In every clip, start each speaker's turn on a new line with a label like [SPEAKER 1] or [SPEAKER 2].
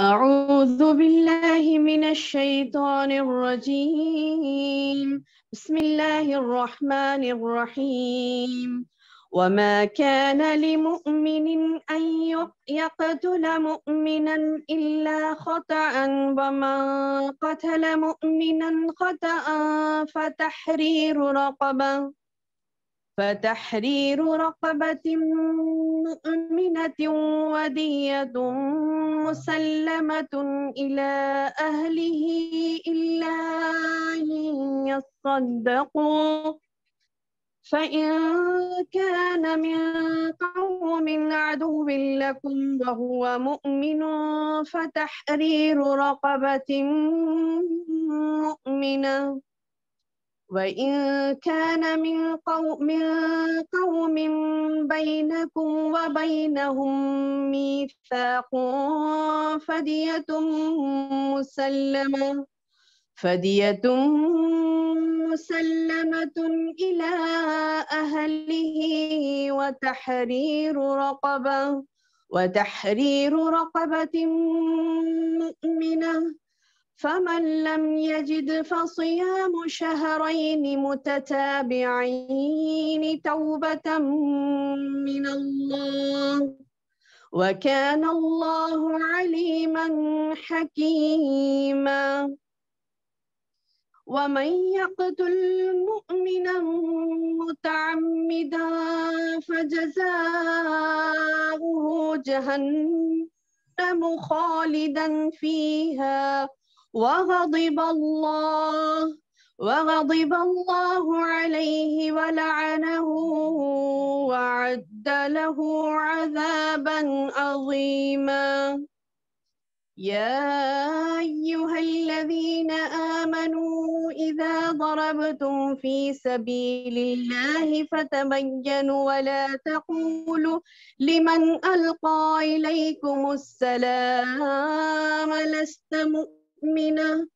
[SPEAKER 1] أعوذ بالله من الشيطان الرجيم بسم الله الرحمن الرحيم وما كان لمؤمن أن يقتل مؤمنا إلا خطأ ومن قتل مؤمنا خطأ فتحرير رقبه فتحرير رقبة مؤمنة ودية مسلمة إلى أهله إلا أن يصدقوا فإن كان من قوم عدو لكم وهو مؤمن فتحرير رقبة مؤمنة وإن كان من قوم, من قوم بينكم وبينهم ميثاق فدية مسلمة فدية مسلمة إلى أهله وتحرير رقبة وتحرير رقبة مؤمنة فمن لم يجد فصيام شهرين متتابعين توبة من الله وكان الله عليما حكيما ومن يقتل مؤمنا متعمدا فجزاؤه جهنم خالدا فيها وغضب الله وغضب الله عليه ولعنه وعد له عذابا عظيما يا أيها الذين آمنوا إذا ضربتم في سبيل الله فتبينوا ولا تقولوا لمن ألقى إليكم السلام لست مؤمنا مؤمنة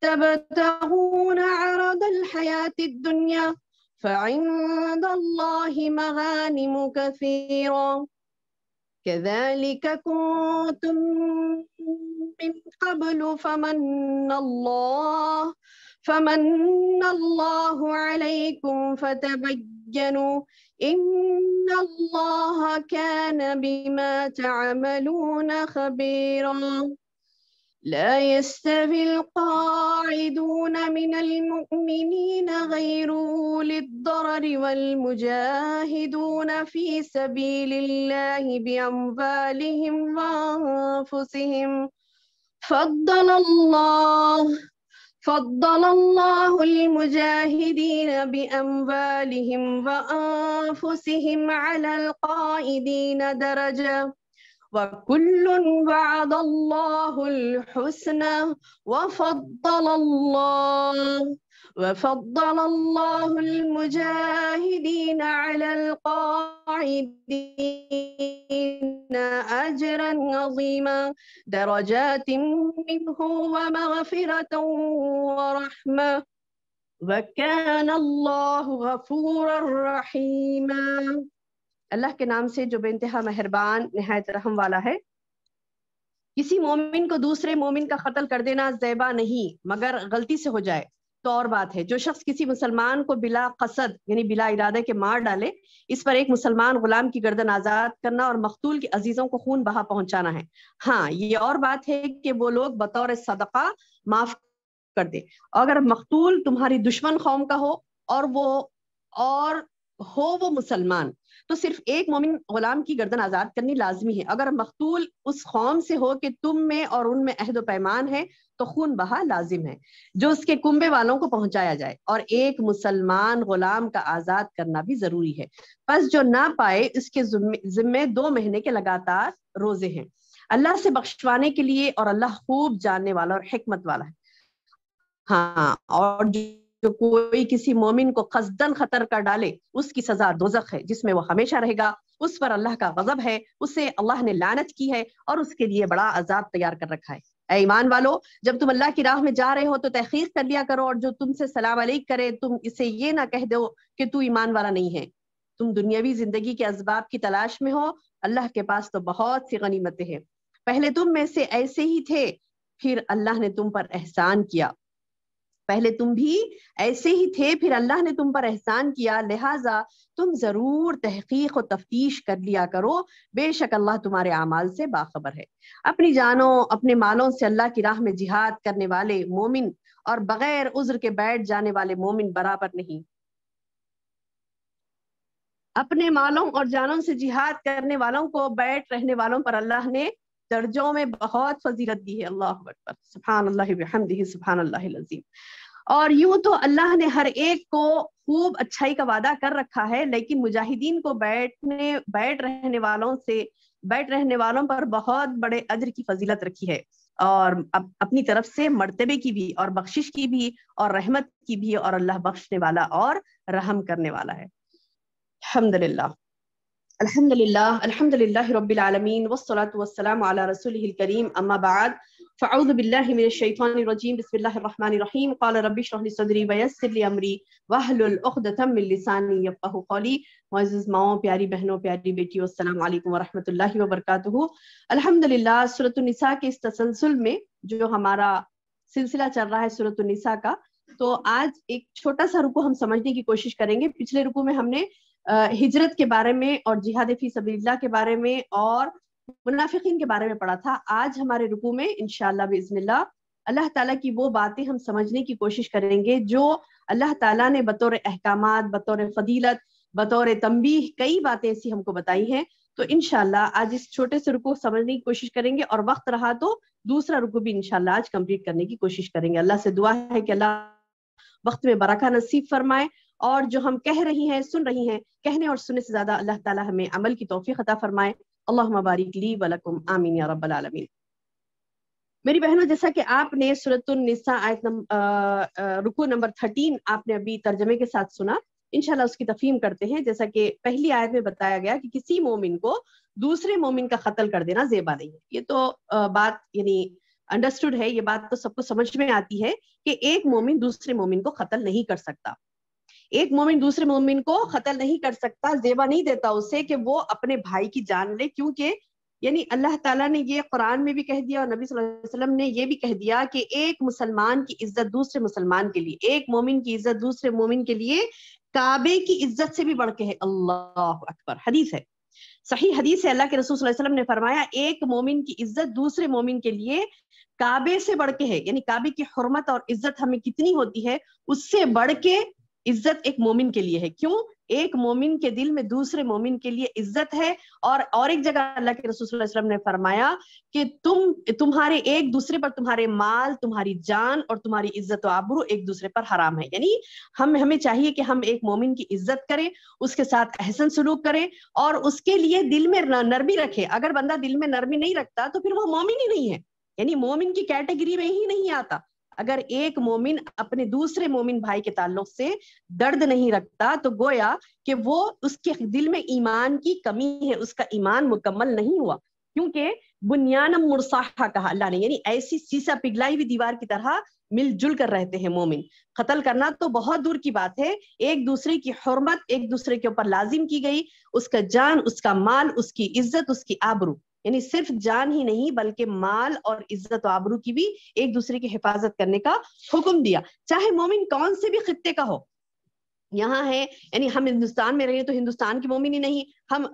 [SPEAKER 1] تبتغون عرض الحياة الدنيا فعند الله مغانم كثيرة كذلك كنتم من قبل فمن الله فمن الله عليكم فتبينوا إن الله كان بما تعملون خبيراً لا يستوي القاعدون من المؤمنين غير للضرر والمجاهدون في سبيل الله بأموالهم وأنفسهم فضل الله فضل الله المجاهدين بأموالهم وأنفسهم على القائدين درجة وكل وعد الله الحسنى وفضل الله وفضل الله المجاهدين على القاعدين أجرا عظيما درجات منه ومغفرة ورحمة وكان الله غفورا رحيما अल्लाह के नाम से जो बेानतहा मेहरबान नहायत रहम वाला है किसी मोमिन को दूसरे मोमिन का कत्ल कर देना जैबा नहीं मगर गलती से हो जाए तो और बात है जो शख्स किसी मुसलमान को बिला कसद यानी बिला इरादे के मार डाले इस पर एक मुसलमान गुलाम की गर्दन आजाद करना और मकतूल के अजीजों को खून बहा पहुंचाना है हाँ ये और बात है कि वो लोग बतौर सदका माफ कर दे अगर मखतूल तुम्हारी दुश्मन कौम का हो और वो और हो वो मुसलमान तो सिर्फ एक मोमिन गुलाम की गर्दन आज़ाद करनी लाजमी है अगर मकतूल उस कौम से हो कि तुम में और उनमें अहद पैमान है तो खून बहा लाजिम है जो उसके कुंबे वालों को पहुंचाया जाए और एक मुसलमान गुलाम का आज़ाद करना भी ज़रूरी है बस जो ना पाए उसके जिम्मे दो महीने के लगातार रोजे हैं अल्लाह से बख्शवाने के लिए और अल्लाह खूब जानने वाला और हमत वाला है हाँ और जो कोई किसी मोमिन को कसदन खतर कर डाले उसकी सजा दोजख है जिसमें वो हमेशा रहेगा उस पर अल्लाह का गजब है उसे अल्लाह ने लानत की है और उसके लिए बड़ा आजाद तैयार कर रखा है ईमान वालो जब तुम अल्लाह की राह में जा रहे हो तो तहकीक कर लिया करो और जो तुमसे सलाम अलैक करे तुम इसे ये ना कह दो कि तू ईमान वाला नहीं है तुम दुनियावी जिंदगी के इसबाब की तलाश में हो अल्लाह के पास तो बहुत सी गनीमतें हैं पहले तुम में से ऐसे ही थे फिर अल्लाह ने तुम पर एहसान किया पहले तुम भी ऐसे ही थे फिर अल्लाह ने तुम पर एहसान किया लिहाजा तुम ज़रूर तहकीक और तफ्तीश कर लिया करो बेशक अल्लाह तुम्हारे अमाल से बाखबर है अपनी जानों अपने मालों से अल्लाह की राह में जिहाद करने वाले मोमिन और बगैर उज्र के बैठ जाने वाले मोमिन बराबर नहीं अपने मालों और जानों से जिहाद करने वालों को बैठ रहने वालों पर अल्लाह ने दर्जों में बहुत फजीलत दी है अल्लाह अकबर सुबह अल्लाह सुबहान और यूं तो अल्लाह ने हर एक को खूब अच्छाई का वादा कर रखा है लेकिन मुजाहिदीन को बैठने बैठ रहने वालों से बैठ रहने वालों पर बहुत बड़े अजर की फजीलत रखी है और अप, अपनी तरफ से मरतबे की भी और बख्शिश की भी और रहमत की भी और अल्लाह बख्शने वाला और रहम करने वाला है अलहमदिल्ला अलहमदिल्ला अलहमदिल्ला रबीआलमीन वसलात अला रसूल करीम अम्मा बाद फ़ाउज़ बिल्लाहि मिनश्शैतानिर्रजीम बिस्मिल्लाहिर्रहमानिर्रहीम क़ाल रब्बि इश्रह लि सदरी वयस्सिर लि अमरी वहलुल उक़दतम मिन लिसानी यफ़क़हु क़ौली मुअज़्ज़िज़ माओ प्यारी बहनों प्यारी बेटियों अस्सलाम वालेकुम व रहमतुल्लाहि व बरकातुहू अल्हम्दुलिल्लाह सूरह निसा के इस तसलसल में जो हमारा सिलसिला चल रहा है सूरह निसा का तो आज एक छोटा सा रुको हम समझने की कोशिश करेंगे पिछले रुको में हमने हिजरत के बारे में और जिहाद फी सबील्ला के बारे में और मुनाफिकीन के बारे में पढ़ा था आज हमारे रुकू में इनशाला बिजमिल्ला अल्लाह ताला की वो बातें हम समझने की कोशिश करेंगे जो अल्लाह ताला ने बतौर अहकाम बतौर फदीलत बतौर तंबीह कई बातें ऐसी हमको बताई हैं तो इनशाला आज इस छोटे से रुको समझने की कोशिश करेंगे और वक्त रहा तो दूसरा रुको भी इनशाला आज कंप्लीट करने की कोशिश करेंगे अल्लाह से दुआ है कि अल्लाह वक्त में बरका नसीब फरमाए और जो हम कह रही हैं सुन रही हैं कहने और सुनने से ज्यादा अल्लाह ताला हमें अमल की तोफ़ी अता फरमाए अल्लाह बारिक ली आमीन या रब्बल आलमीन मेरी बहनों जैसा कि आपने सूरतुलनिसा आयत नम, रुको नंबर थर्टीन आपने अभी तर्जमे के साथ सुना इनशाला उसकी तफीम करते हैं जैसा कि पहली आयत में बताया गया कि किसी मोमिन को दूसरे मोमिन का कत्ल कर देना जेबा नहीं है ये तो बात यानी अंडरस्टूड है ये बात तो सबको समझ में आती है कि एक मोमिन दूसरे मोमिन को कत्ल नहीं कर सकता एक मोमिन दूसरे मोमिन को खतल नहीं कर सकता जेवा नहीं देता उसे कि वो अपने भाई की जान ले क्योंकि यानी अल्लाह ताला ने ये कुरान में भी कह दिया और नबी सल्लल्लाहु अलैहि वसल्लम ने ये भी कह दिया कि एक मुसलमान की इज्जत दूसरे मुसलमान के लिए एक मोमिन की इज्जत दूसरे मोमिन के लिए काबे की इज्जत से भी बढ़ के है अल्लाह अकबर हदीस है सही हदीस है अल्लाह के रसूल वसल्लम ने फरमाया एक मोमिन की इज्जत दूसरे मोमिन के लिए काबे से बढ़ के है यानी काबे की हरमत और इज्जत हमें कितनी होती है उससे बढ़ के इज्जत एक मोमिन के लिए है क्यों एक मोमिन के दिल में दूसरे मोमिन के लिए इज्जत है और और एक जगह अल्लाह के रसूल वसल्लम ने फरमाया कि तुम तुम्हारे एक दूसरे पर तुम्हारे माल तुम्हारी जान और तुम्हारी इज्जत आबरू एक दूसरे पर हराम है यानी हम हमें चाहिए कि हम एक मोमिन की इज्जत करें उसके साथ अहसन सलूक करें और उसके लिए दिल में नरमी रखे अगर बंदा दिल में नरमी नहीं रखता तो फिर वो मोमिन ही नहीं है यानी मोमिन की कैटेगरी में ही नहीं आता अगर एक मोमिन अपने दूसरे मोमिन भाई के ताल्लुक से दर्द नहीं रखता तो गोया कि वो उसके दिल में ईमान की कमी है उसका ईमान मुकम्मल नहीं हुआ क्योंकि बुनियान मुरसाहा कहा अल्लाह ने यानी ऐसी सीसा पिघलाई हुई दीवार की तरह मिलजुल कर रहते हैं मोमिन कत्ल करना तो बहुत दूर की बात है एक दूसरे की हरमत एक दूसरे के ऊपर लाजिम की गई उसका जान उसका माल उसकी इज्जत उसकी आबरू यानी सिर्फ जान ही नहीं बल्कि माल और इज्जत आबरू की भी एक दूसरे की हिफाजत करने का हुक्म दिया चाहे मोमिन कौन से भी खत्ते का हो यहाँ है यानी हम हिंदुस्तान में रहे तो हिंदुस्तान के मोमिन ही नहीं हम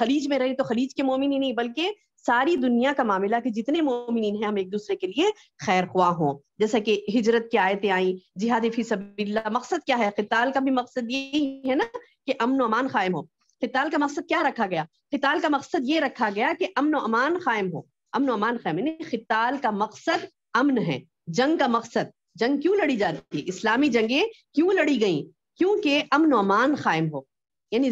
[SPEAKER 1] खलीज में रहे तो खलीज के मोमिन ही नहीं बल्कि सारी दुनिया का मामला कि जितने मोमिन हैं हम एक दूसरे के लिए खैर ख्वाह हों जैसा कि हिजरत की आयतें आई जिहाद फी सबीला मकसद क्या है किताल का भी मकसद यही है ना कि अमन अमान कायम हो खिताल का मकसद क्या रखा गया खिताल का मकसद ये रखा गया कि अमन अमान कायम हो अमन अमान कायम यानी खिताल का मकसद अमन है जंग का मकसद जंग क्यों लड़ी जाती है इस्लामी जंगें क्यों लड़ी गई क्योंकि अमन अमान कायम हो यानी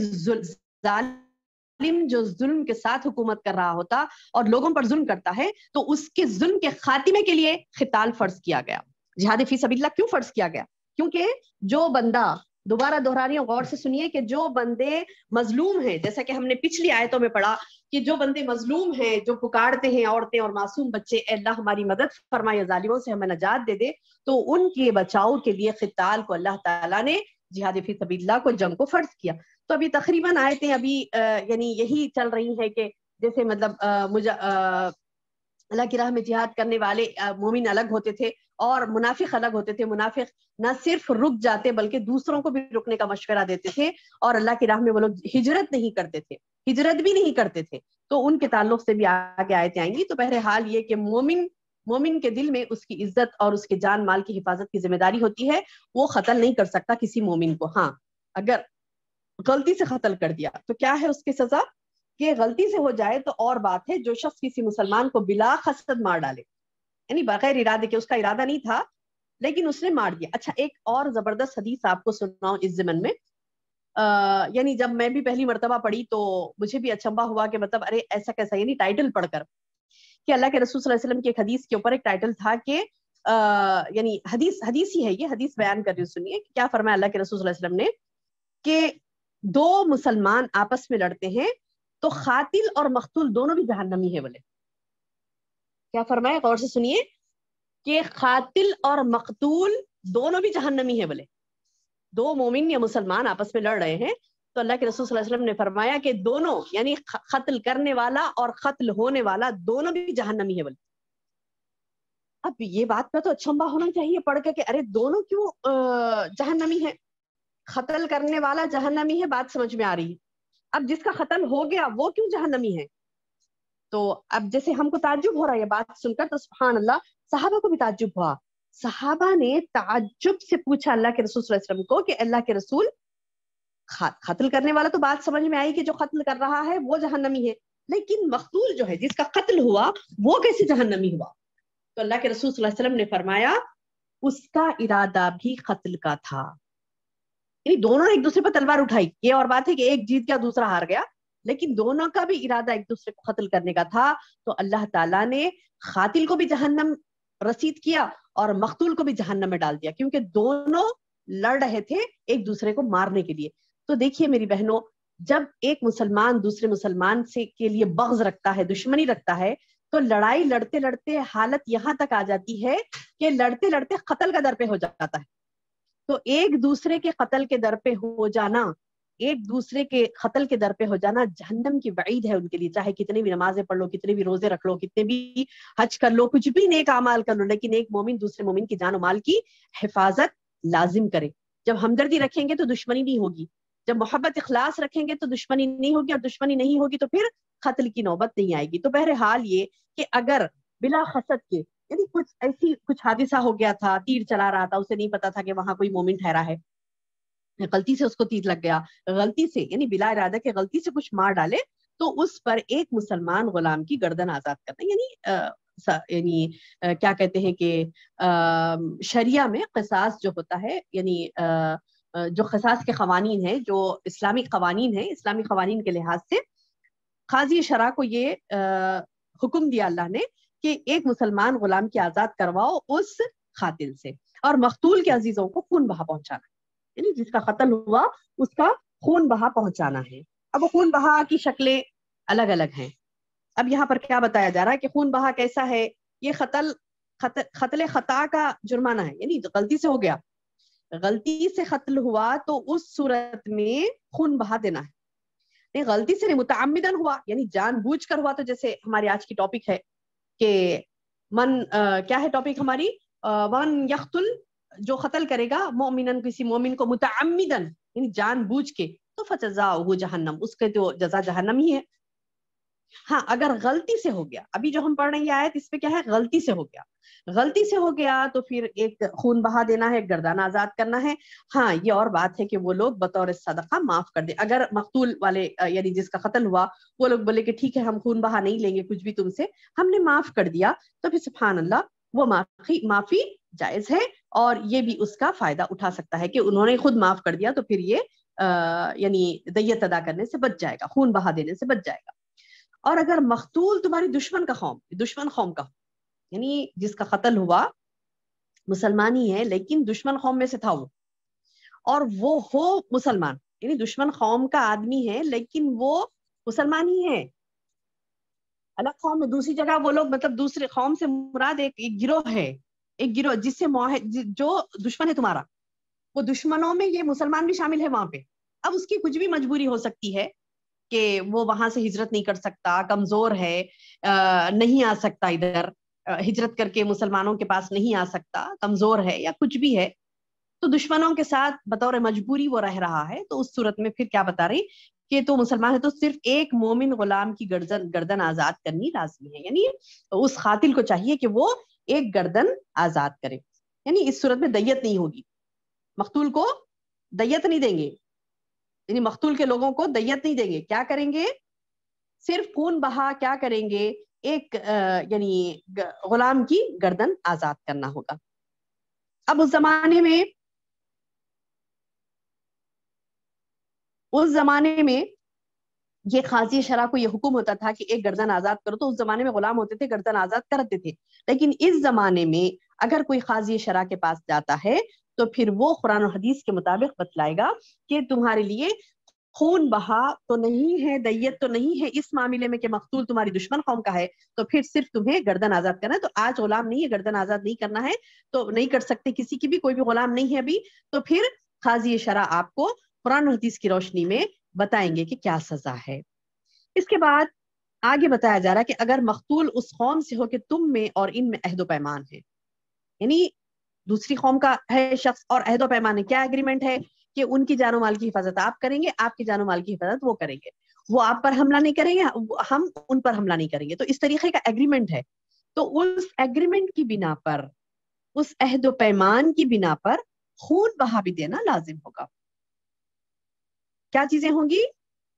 [SPEAKER 1] जो जुल्म के साथ हुकूमत कर रहा होता और लोगों पर जुल्म करता है तो उसके जुल्म के खात्मे के लिए खिताल फर्ज किया गया जिहाद फी सबीला क्यों फर्ज किया गया क्योंकि जो बंदा दोबारा दोहरा रही हूँ गौर से सुनिए कि जो बंदे मजलूम हैं जैसा कि हमने पिछली आयतों में पढ़ा कि जो बंदे मजलूम हैं जो पुकारते हैं औरतें और मासूम बच्चे अल्लाह हमारी मदद फरमाए जालिमों से हमें नजात दे दे तो उनके बचाव के लिए खिताल को अल्लाह ताला ने जिहाद फी सबी को जंग को फर्ज किया तो अभी तकरीबन आयतें अभी यानी यही चल रही है कि जैसे मतलब मुझे अल्लाह की राह में जिहाद करने वाले मोमिन अलग होते थे और मुनाफिक अलग होते थे मुनाफिक न सिर्फ रुक जाते बल्कि दूसरों को भी रुकने का मशवरा देते थे और अल्लाह की राह में वो लोग हिजरत नहीं करते थे हिजरत भी नहीं करते थे तो उनके ताल्लुक से भी आगे आयतें आएंगी तो बहरहाल ये कि मोमिन मोमिन के दिल में उसकी इज्जत और उसके जान माल की हिफाजत की जिम्मेदारी होती है वो कतल नहीं कर सकता किसी मोमिन को हाँ अगर गलती से कतल कर दिया तो क्या है उसकी सजा कि गलती से हो जाए तो और बात है जो शख्स किसी मुसलमान को बिला खसद मार डाले यानी बगैर इरादे के उसका इरादा नहीं था लेकिन उसने मार दिया अच्छा एक और जबरदस्त हदीस आपको सुनाऊं इस जमन में यानी जब मैं भी पहली मरतबा पढ़ी तो मुझे भी अचंबा हुआ कि मतलब अरे ऐसा कैसा यानी टाइटल पढ़कर कि अल्लाह के रसूल की एक हदीस के ऊपर एक टाइटल था कि यानी हदीस हदीस ही है ये हदीस बयान कर रही सुनिए क्या फरमाया अल्लाह के रसूल ने कि दो मुसलमान आपस में लड़ते हैं तो खातिल और मखतुल दोनों भी जहनमी है बोले क्या फरमाया गौर से सुनिए कि खातिल और मकतूल दोनों भी जहन्नमी है बोले दो मोमिन या मुसलमान आपस में लड़ रहे हैं तो अल्लाह के रसूल वसल्लम ने फरमाया कि दोनों यानी कत्ल करने वाला और कत्ल होने वाला दोनों भी जहन्नमी है बोले अब ये बात का तो अचंबा होना चाहिए पढ़ के अरे दोनों क्यों जहन्नमी है कत्ल करने वाला जहन्नमी है बात समझ में आ रही है अब जिसका कत्ल हो गया वो क्यों जहन्नमी है तो अब जैसे हमको ताज्जुब हो रहा है ये बात सुनकर तो सुबहान अल्लाह साहबा को भी ताज्जुब हुआ साहबा ने ताज्जुब से पूछा अल्लाह के रसूल वसल्लम को कि अल्लाह के रसूल कत्ल करने वाला तो बात समझ में आई कि जो कत्ल कर रहा है वो जहन्नमी है लेकिन मखतूल जो है जिसका कत्ल हुआ वो कैसे जहन्नमी हुआ तो अल्लाह के रसूल वसल्लम ने फरमाया उसका इरादा भी कत्ल का था यानी दोनों ने एक दूसरे पर तलवार उठाई ये और बात है कि एक जीत गया दूसरा हार गया लेकिन दोनों का भी इरादा एक दूसरे को कत्ल करने का था तो अल्लाह ताला ने खातिल को भी जहन्नम रसीद किया और मकतूल को भी जहन्नम में डाल दिया क्योंकि दोनों लड़ रहे थे एक दूसरे को मारने के लिए तो देखिए मेरी बहनों जब एक मुसलमान दूसरे मुसलमान से के लिए बग्ज रखता है दुश्मनी रखता है तो लड़ाई लड़ते लड़ते हालत यहाँ तक आ जाती है कि लड़ते लड़ते कत्ल का दर पे हो जाता है तो एक दूसरे के कत्ल के दर पे हो जाना एक दूसरे के कतल के दर पे हो जाना जहन्नम की वईद है उनके लिए चाहे कितने भी नमाजें पढ़ लो कितने भी रोजे रख लो कितने भी हज कर लो कुछ भी नेक अमाल कर लो लेकिन एक मोमिन दूसरे मोमिन की जान माल की हिफाजत लाजिम करे जब हमदर्दी रखेंगे तो दुश्मनी नहीं होगी जब मोहब्बत इखलास रखेंगे तो दुश्मनी नहीं होगी और दुश्मनी नहीं होगी तो फिर कतल की नौबत नहीं आएगी तो बहरहाल ये कि अगर बिला खसत के यदि कुछ ऐसी कुछ हादिसा हो गया था तीर चला रहा था उसे नहीं पता था कि वहां कोई मोमिन ठहरा है गलती से उसको तीर लग गया गलती से यानी बिला इरादा के गलती से कुछ मार डाले तो उस पर एक मुसलमान गुलाम की गर्दन आजाद करना यानी यानी क्या कहते हैं कि शरिया में कसास जो होता है यानी जो खसास के कवानीन है जो इस्लामिक कवानीन है इस्लामिक कवानीन के लिहाज से खाजी शरा को ये हुक्म दिया अल्लाह ने कि एक मुसलमान गुलाम की आजाद करवाओ उस खातिल से और मखतूल के अजीजों को खून बहा पहुंचाना यानी जिसका कत्ल हुआ उसका खून बहा पहुंचाना है अब वो खून बहा की शक्लें अलग अलग हैं अब यहाँ पर क्या बताया जा रहा है कि खून बहा कैसा है ये खतल खत, खता का जुर्माना है यानी गलती से हो गया गलती से कत्ल हुआ तो उस सूरत में खून बहा देना है नहीं गलती से नहीं मुतमिदन हुआ यानी बूझ कर हुआ तो जैसे हमारी आज की टॉपिक है कि मन आ, क्या है टॉपिक हमारी आ, मन यख्तुल जो कतल करेगा मोमिन किसी मोमिन को मुतमिदन यानी बूझ के तो फजा हो जहन्नम उसके तो जजा जहन्नम ही है हाँ अगर गलती से हो गया अभी जो हम पढ़ रहे आयत इसमें क्या है गलती से हो गया गलती से हो गया तो फिर एक खून बहा देना है गर्दाना आजाद करना है हाँ ये और बात है कि वो लोग बतौर सदका माफ कर दे अगर मकतूल वाले यानी जिसका कत्ल हुआ वो लोग बोले कि ठीक है हम खून बहा नहीं लेंगे कुछ भी तुमसे हमने माफ कर दिया तो फिर सुफान अल्लाह वो माफी माफी जायज है और ये भी उसका फायदा उठा सकता है कि उन्होंने खुद माफ कर दिया तो फिर ये यानी दैयत अदा करने से बच जाएगा खून बहा देने से बच जाएगा और अगर मखतूल तुम्हारी दुश्मन का कौम दुश्मन कौम का यानी जिसका कत्ल हुआ मुसलमान ही है लेकिन दुश्मन कौम में से था वो और वो हो मुसलमान यानी दुश्मन कौम का आदमी है लेकिन वो मुसलमान ही है अलग कौम में दूसरी जगह वो लोग मतलब दूसरे कौम से मुराद एक, एक गिरोह है एक गिरोह जिससे जो दुश्मन है तुम्हारा वो दुश्मनों में ये मुसलमान भी शामिल है वहां पे अब उसकी कुछ भी मजबूरी हो सकती है कि वो वहां से हिजरत नहीं कर सकता कमजोर है नहीं आ सकता इधर हिजरत करके मुसलमानों के पास नहीं आ सकता कमजोर है या कुछ भी है तो दुश्मनों के साथ बतौर मजबूरी वो रह रहा है तो उस सूरत में फिर क्या बता रही कि तो मुसलमान है तो सिर्फ एक मोमिन गुलाम की गर्दन गर्दन आजाद करनी लाजमी है यानी उस खातिल को चाहिए कि वो एक गर्दन आजाद करे यानी इस सूरत में दैयत नहीं होगी मकतूल को दैयत नहीं देंगे यानी मखतूल के लोगों को दैयत नहीं देंगे क्या करेंगे सिर्फ खून बहा क्या करेंगे एक यानी गुलाम की गर्दन आजाद करना होगा अब उस जमाने में उस जमाने में ये खाजी शरा को ये हुक्म होता था कि एक गर्दन आजाद करो तो उस जमाने में गुलाम होते थे गर्दन आजाद करते थे लेकिन इस जमाने में अगर कोई खाजी शरा के पास जाता है तो फिर वो कुरान और हदीस के मुताबिक बतलाएगा कि तुम्हारे लिए खून बहा तो नहीं है दैयत तो नहीं है इस मामले में कि मकतूल तुम्हारी दुश्मन कौम का है तो फिर सिर्फ तुम्हें गर्दन आजाद करना है तो आज गुलाम नहीं है गर्दन आजाद नहीं करना है तो नहीं कर सकते किसी की भी कोई भी गुलाम नहीं है अभी तो फिर खाजी शरा आपको कुरान हदीस की रोशनी में बताएंगे कि क्या सजा है इसके बाद आगे बताया जा रहा है कि अगर मकतूल उस कौम से हो कि तुम में और इन में अहदो पैमान है यानी दूसरी कौम का है शख्स और अहदो है क्या एग्रीमेंट है कि उनकी जानो माल की हिफाजत आप करेंगे आपकी जानो माल की हिफाजत वो करेंगे वो आप पर हमला नहीं करेंगे हम उन पर हमला नहीं करेंगे तो इस तरीके का एग्रीमेंट है तो उस एग्रीमेंट की बिना पर उस अहदो पैमान की बिना पर खून बहा भी देना लाजिम होगा क्या चीजें होंगी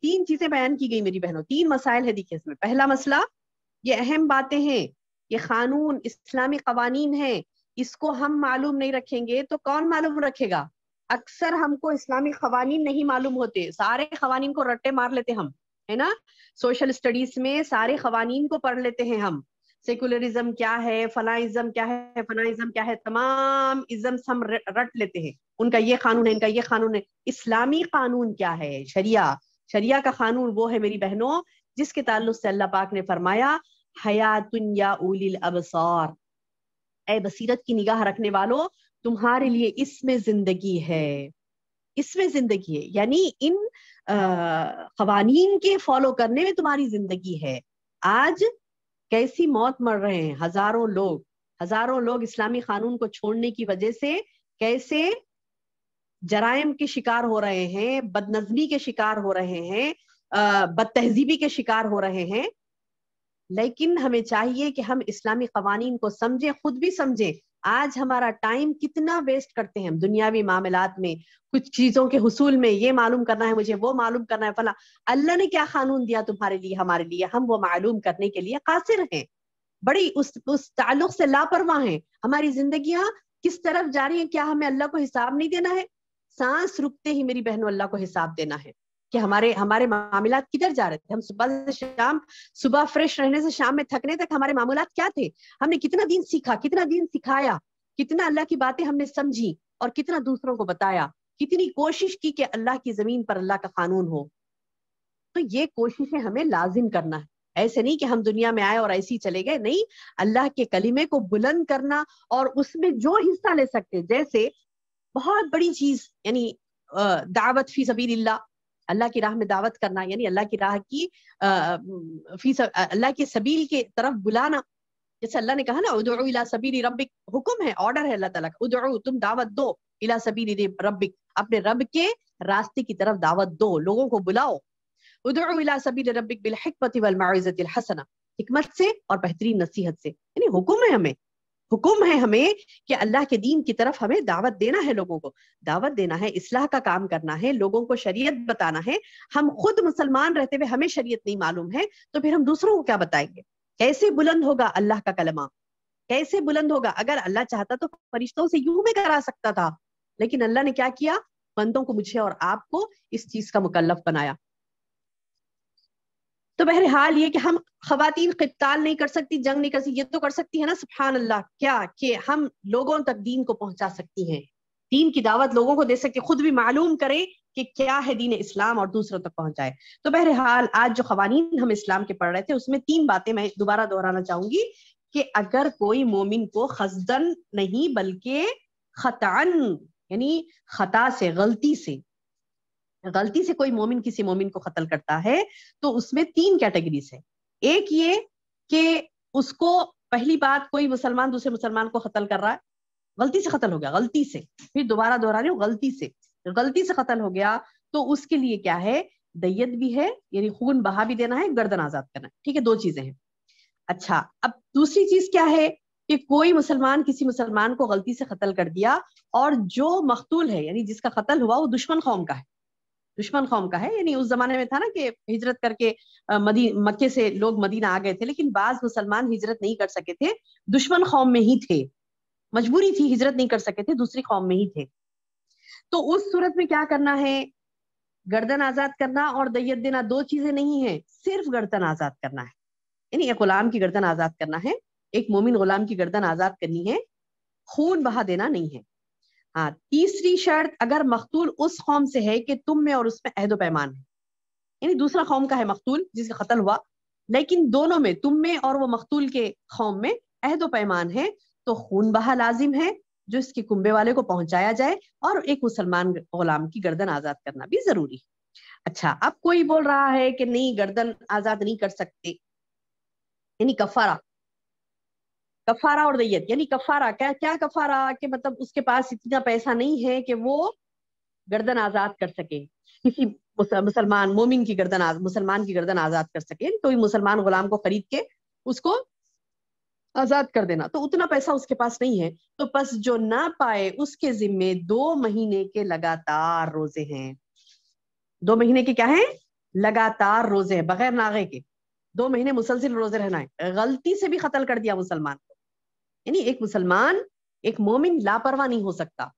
[SPEAKER 1] तीन चीजें बयान की गई मेरी बहनों तीन मसाइल है देखिए इसमें पहला मसला ये अहम बातें हैं ये कानून इस्लामी कवानीन है इसको हम मालूम नहीं रखेंगे तो कौन मालूम रखेगा अक्सर हमको इस्लामी कवानीन नहीं मालूम होते सारे कवानीन को रट्टे मार लेते हम है ना सोशल स्टडीज में सारे कवानीन को पढ़ लेते हैं हम सेकुलरिज्म क्या है फलाइज्म क्या है फलाइज्म क्या है तमाम इज्म्स हम रट लेते हैं उनका ये कानून है इनका ये कानून है इस्लामी कानून क्या है शरिया शरिया का कानून वो है मेरी बहनों जिसके ताल्लुक से अल्लाह पाक ने फरमाया हयातुन या उलिल अबसार ए बसीरत की निगाह रखने वालों तुम्हारे लिए इसमें जिंदगी है इसमें जिंदगी है यानी इन कवानीन के फॉलो करने में तुम्हारी जिंदगी है आज कैसी मौत मर रहे हैं हजारों लोग हजारों लोग इस्लामी कानून को छोड़ने की वजह से कैसे जरायम के शिकार हो रहे हैं बदनजमी के शिकार हो रहे हैं बद तहजीबी के शिकार हो रहे हैं लेकिन हमें चाहिए कि हम इस्लामी कवानीन को समझें खुद भी समझें आज हमारा टाइम कितना वेस्ट करते हैं हम दुनियावी मामलात में कुछ चीजों के हसूल में ये मालूम करना है मुझे वो मालूम करना है फला अल्लाह ने क्या कानून दिया तुम्हारे लिए हमारे लिए हम वो मालूम करने के लिए कासिर हैं बड़ी उस उस ताल्लुक से लापरवाह हैं हमारी जिंदगी किस तरफ जा रही है क्या हमें अल्लाह को हिसाब नहीं देना है सांस रुकते ही मेरी बहनों अल्लाह को हिसाब देना है कि हमारे हमारे मामला किधर जा रहे थे हम सुबह से शाम सुबह फ्रेश रहने से शाम में थकने तक हमारे मामला क्या थे हमने कितना दिन सीखा कितना दिन सिखाया कितना अल्लाह की बातें हमने समझी और कितना दूसरों को बताया कितनी कोशिश की कि अल्लाह की जमीन पर अल्लाह का कानून हो तो ये कोशिशें हमें लाजिम करना है ऐसे नहीं कि हम दुनिया में आए और ऐसे ही चले गए नहीं अल्लाह के कलीमे को बुलंद करना और उसमें जो हिस्सा ले सकते जैसे बहुत बड़ी चीज यानी दावत फी सबील अल्लाह की राह में दावत करना यानी अल्लाह की राह की फीस अल्लाह के सबील के तरफ बुलाना जैसे अल्लाह ने कहा ना उदो इला सबीरी हुक्म है ऑर्डर है अल्लाह तला का तुम दावत दो इला सबीर रबिक अपने रब के रास्ते की तरफ दावत दो लोगों को बुलाओ उदो इला सबीर रबिक बिल हिकमत वल हसना से और बेहतरीन नसीहत से यानी हुक्म है हमें हुक्म है हमें कि अल्लाह के दीन की तरफ हमें दावत देना है लोगों को दावत देना है इसलाह का काम करना है लोगों को शरीयत बताना है हम खुद मुसलमान रहते हुए हमें शरीयत नहीं मालूम है तो फिर हम दूसरों को क्या बताएंगे कैसे बुलंद होगा अल्लाह का कलमा कैसे बुलंद होगा अगर अल्लाह चाहता तो फरिश्तों से यूं में करा सकता था लेकिन अल्लाह ने क्या किया बंदों को मुझे और आपको इस चीज का मुकल्लफ बनाया तो बहरहाल ये कि हम खातन कप्ताल नहीं कर सकती जंग नहीं कर सकती ये तो कर सकती है ना सुबहान अल्लाह क्या कि हम लोगों तक दीन को पहुंचा सकती हैं दीन की दावत लोगों को दे सकती खुद भी मालूम करें कि क्या है दीन इस्लाम और दूसरों तक पहुंचाए तो बहरहाल आज जो खवानीन हम इस्लाम के पढ़ रहे थे उसमें तीन बातें मैं दोबारा दोहराना चाहूंगी कि अगर कोई मोमिन को खजदन नहीं बल्कि खतान यानी खता से गलती से गलती से कोई मोमिन किसी मोमिन को कत्ल करता है तो उसमें तीन कैटेगरीज है एक ये कि उसको पहली बात कोई मुसलमान दूसरे मुसलमान को कत्ल कर रहा है गलती से कत्ल हो गया गलती से फिर दोबारा दोहरा रही हूँ गलती से गलती से कत्ल हो गया तो उसके लिए क्या है दैयत भी है यानी खून बहा भी देना है गर्दन आजाद करना है ठीक है दो चीजें हैं अच्छा अब दूसरी चीज क्या है कि कोई मुसलमान किसी मुसलमान को गलती से कत्ल कर दिया और जो मखतूल है यानी जिसका कत्ल हुआ वो दुश्मन कौम का है दुश्मन कौम का है यानी उस जमाने में था ना कि हिजरत करके मदी मक्के से लोग मदीना आ गए थे लेकिन बाज मुसलमान हिजरत नहीं कर सके थे दुश्मन कौम में ही थे मजबूरी थी हिजरत नहीं कर सके थे दूसरी कौम में ही थे तो उस सूरत में क्या करना है गर्दन आजाद करना और दैयत देना दो चीजें नहीं है सिर्फ गर्दन आजाद करना है यानी एक गुलाम की गर्दन आजाद करना है एक मोमिन गुलाम की गर्दन आजाद करनी है खून बहा देना नहीं है हाँ तीसरी शर्त अगर मकतूल उस कौम से है कि तुम में और उसमें अहदो पैमान है यानी दूसरा कौम का है मकतूल जिसका कतल हुआ लेकिन दोनों में तुम में और वो मखतूल के कौम में अहदो पैमान है तो खून बहा लाजिम है जो इसके कुंबे वाले को पहुंचाया जाए और एक मुसलमान गुलाम की गर्दन आजाद करना भी जरूरी है अच्छा अब कोई बोल रहा है कि नहीं गर्दन आजाद नहीं कर सकते यानी कफारा कफारा और दैयत यानी कफारा क्या क्या कफारा कि मतलब उसके पास इतना पैसा नहीं है कि वो गर्दन आजाद कर सके किसी मुसलमान मोमिन की गर्दन मुसलमान की गर्दन आजाद कर सके कोई तो मुसलमान गुलाम को खरीद के उसको आजाद कर देना तो उतना पैसा उसके पास नहीं है तो बस जो ना पाए उसके जिम्मे दो महीने के लगातार रोजे हैं दो महीने के क्या है लगातार रोजे हैं बगैर नागे के दो महीने मुसलसिल रोजे रहना है गलती से भी कतल कर दिया मुसलमान को यानी एक मुसलमान एक मोमिन लापरवाह नहीं हो सकता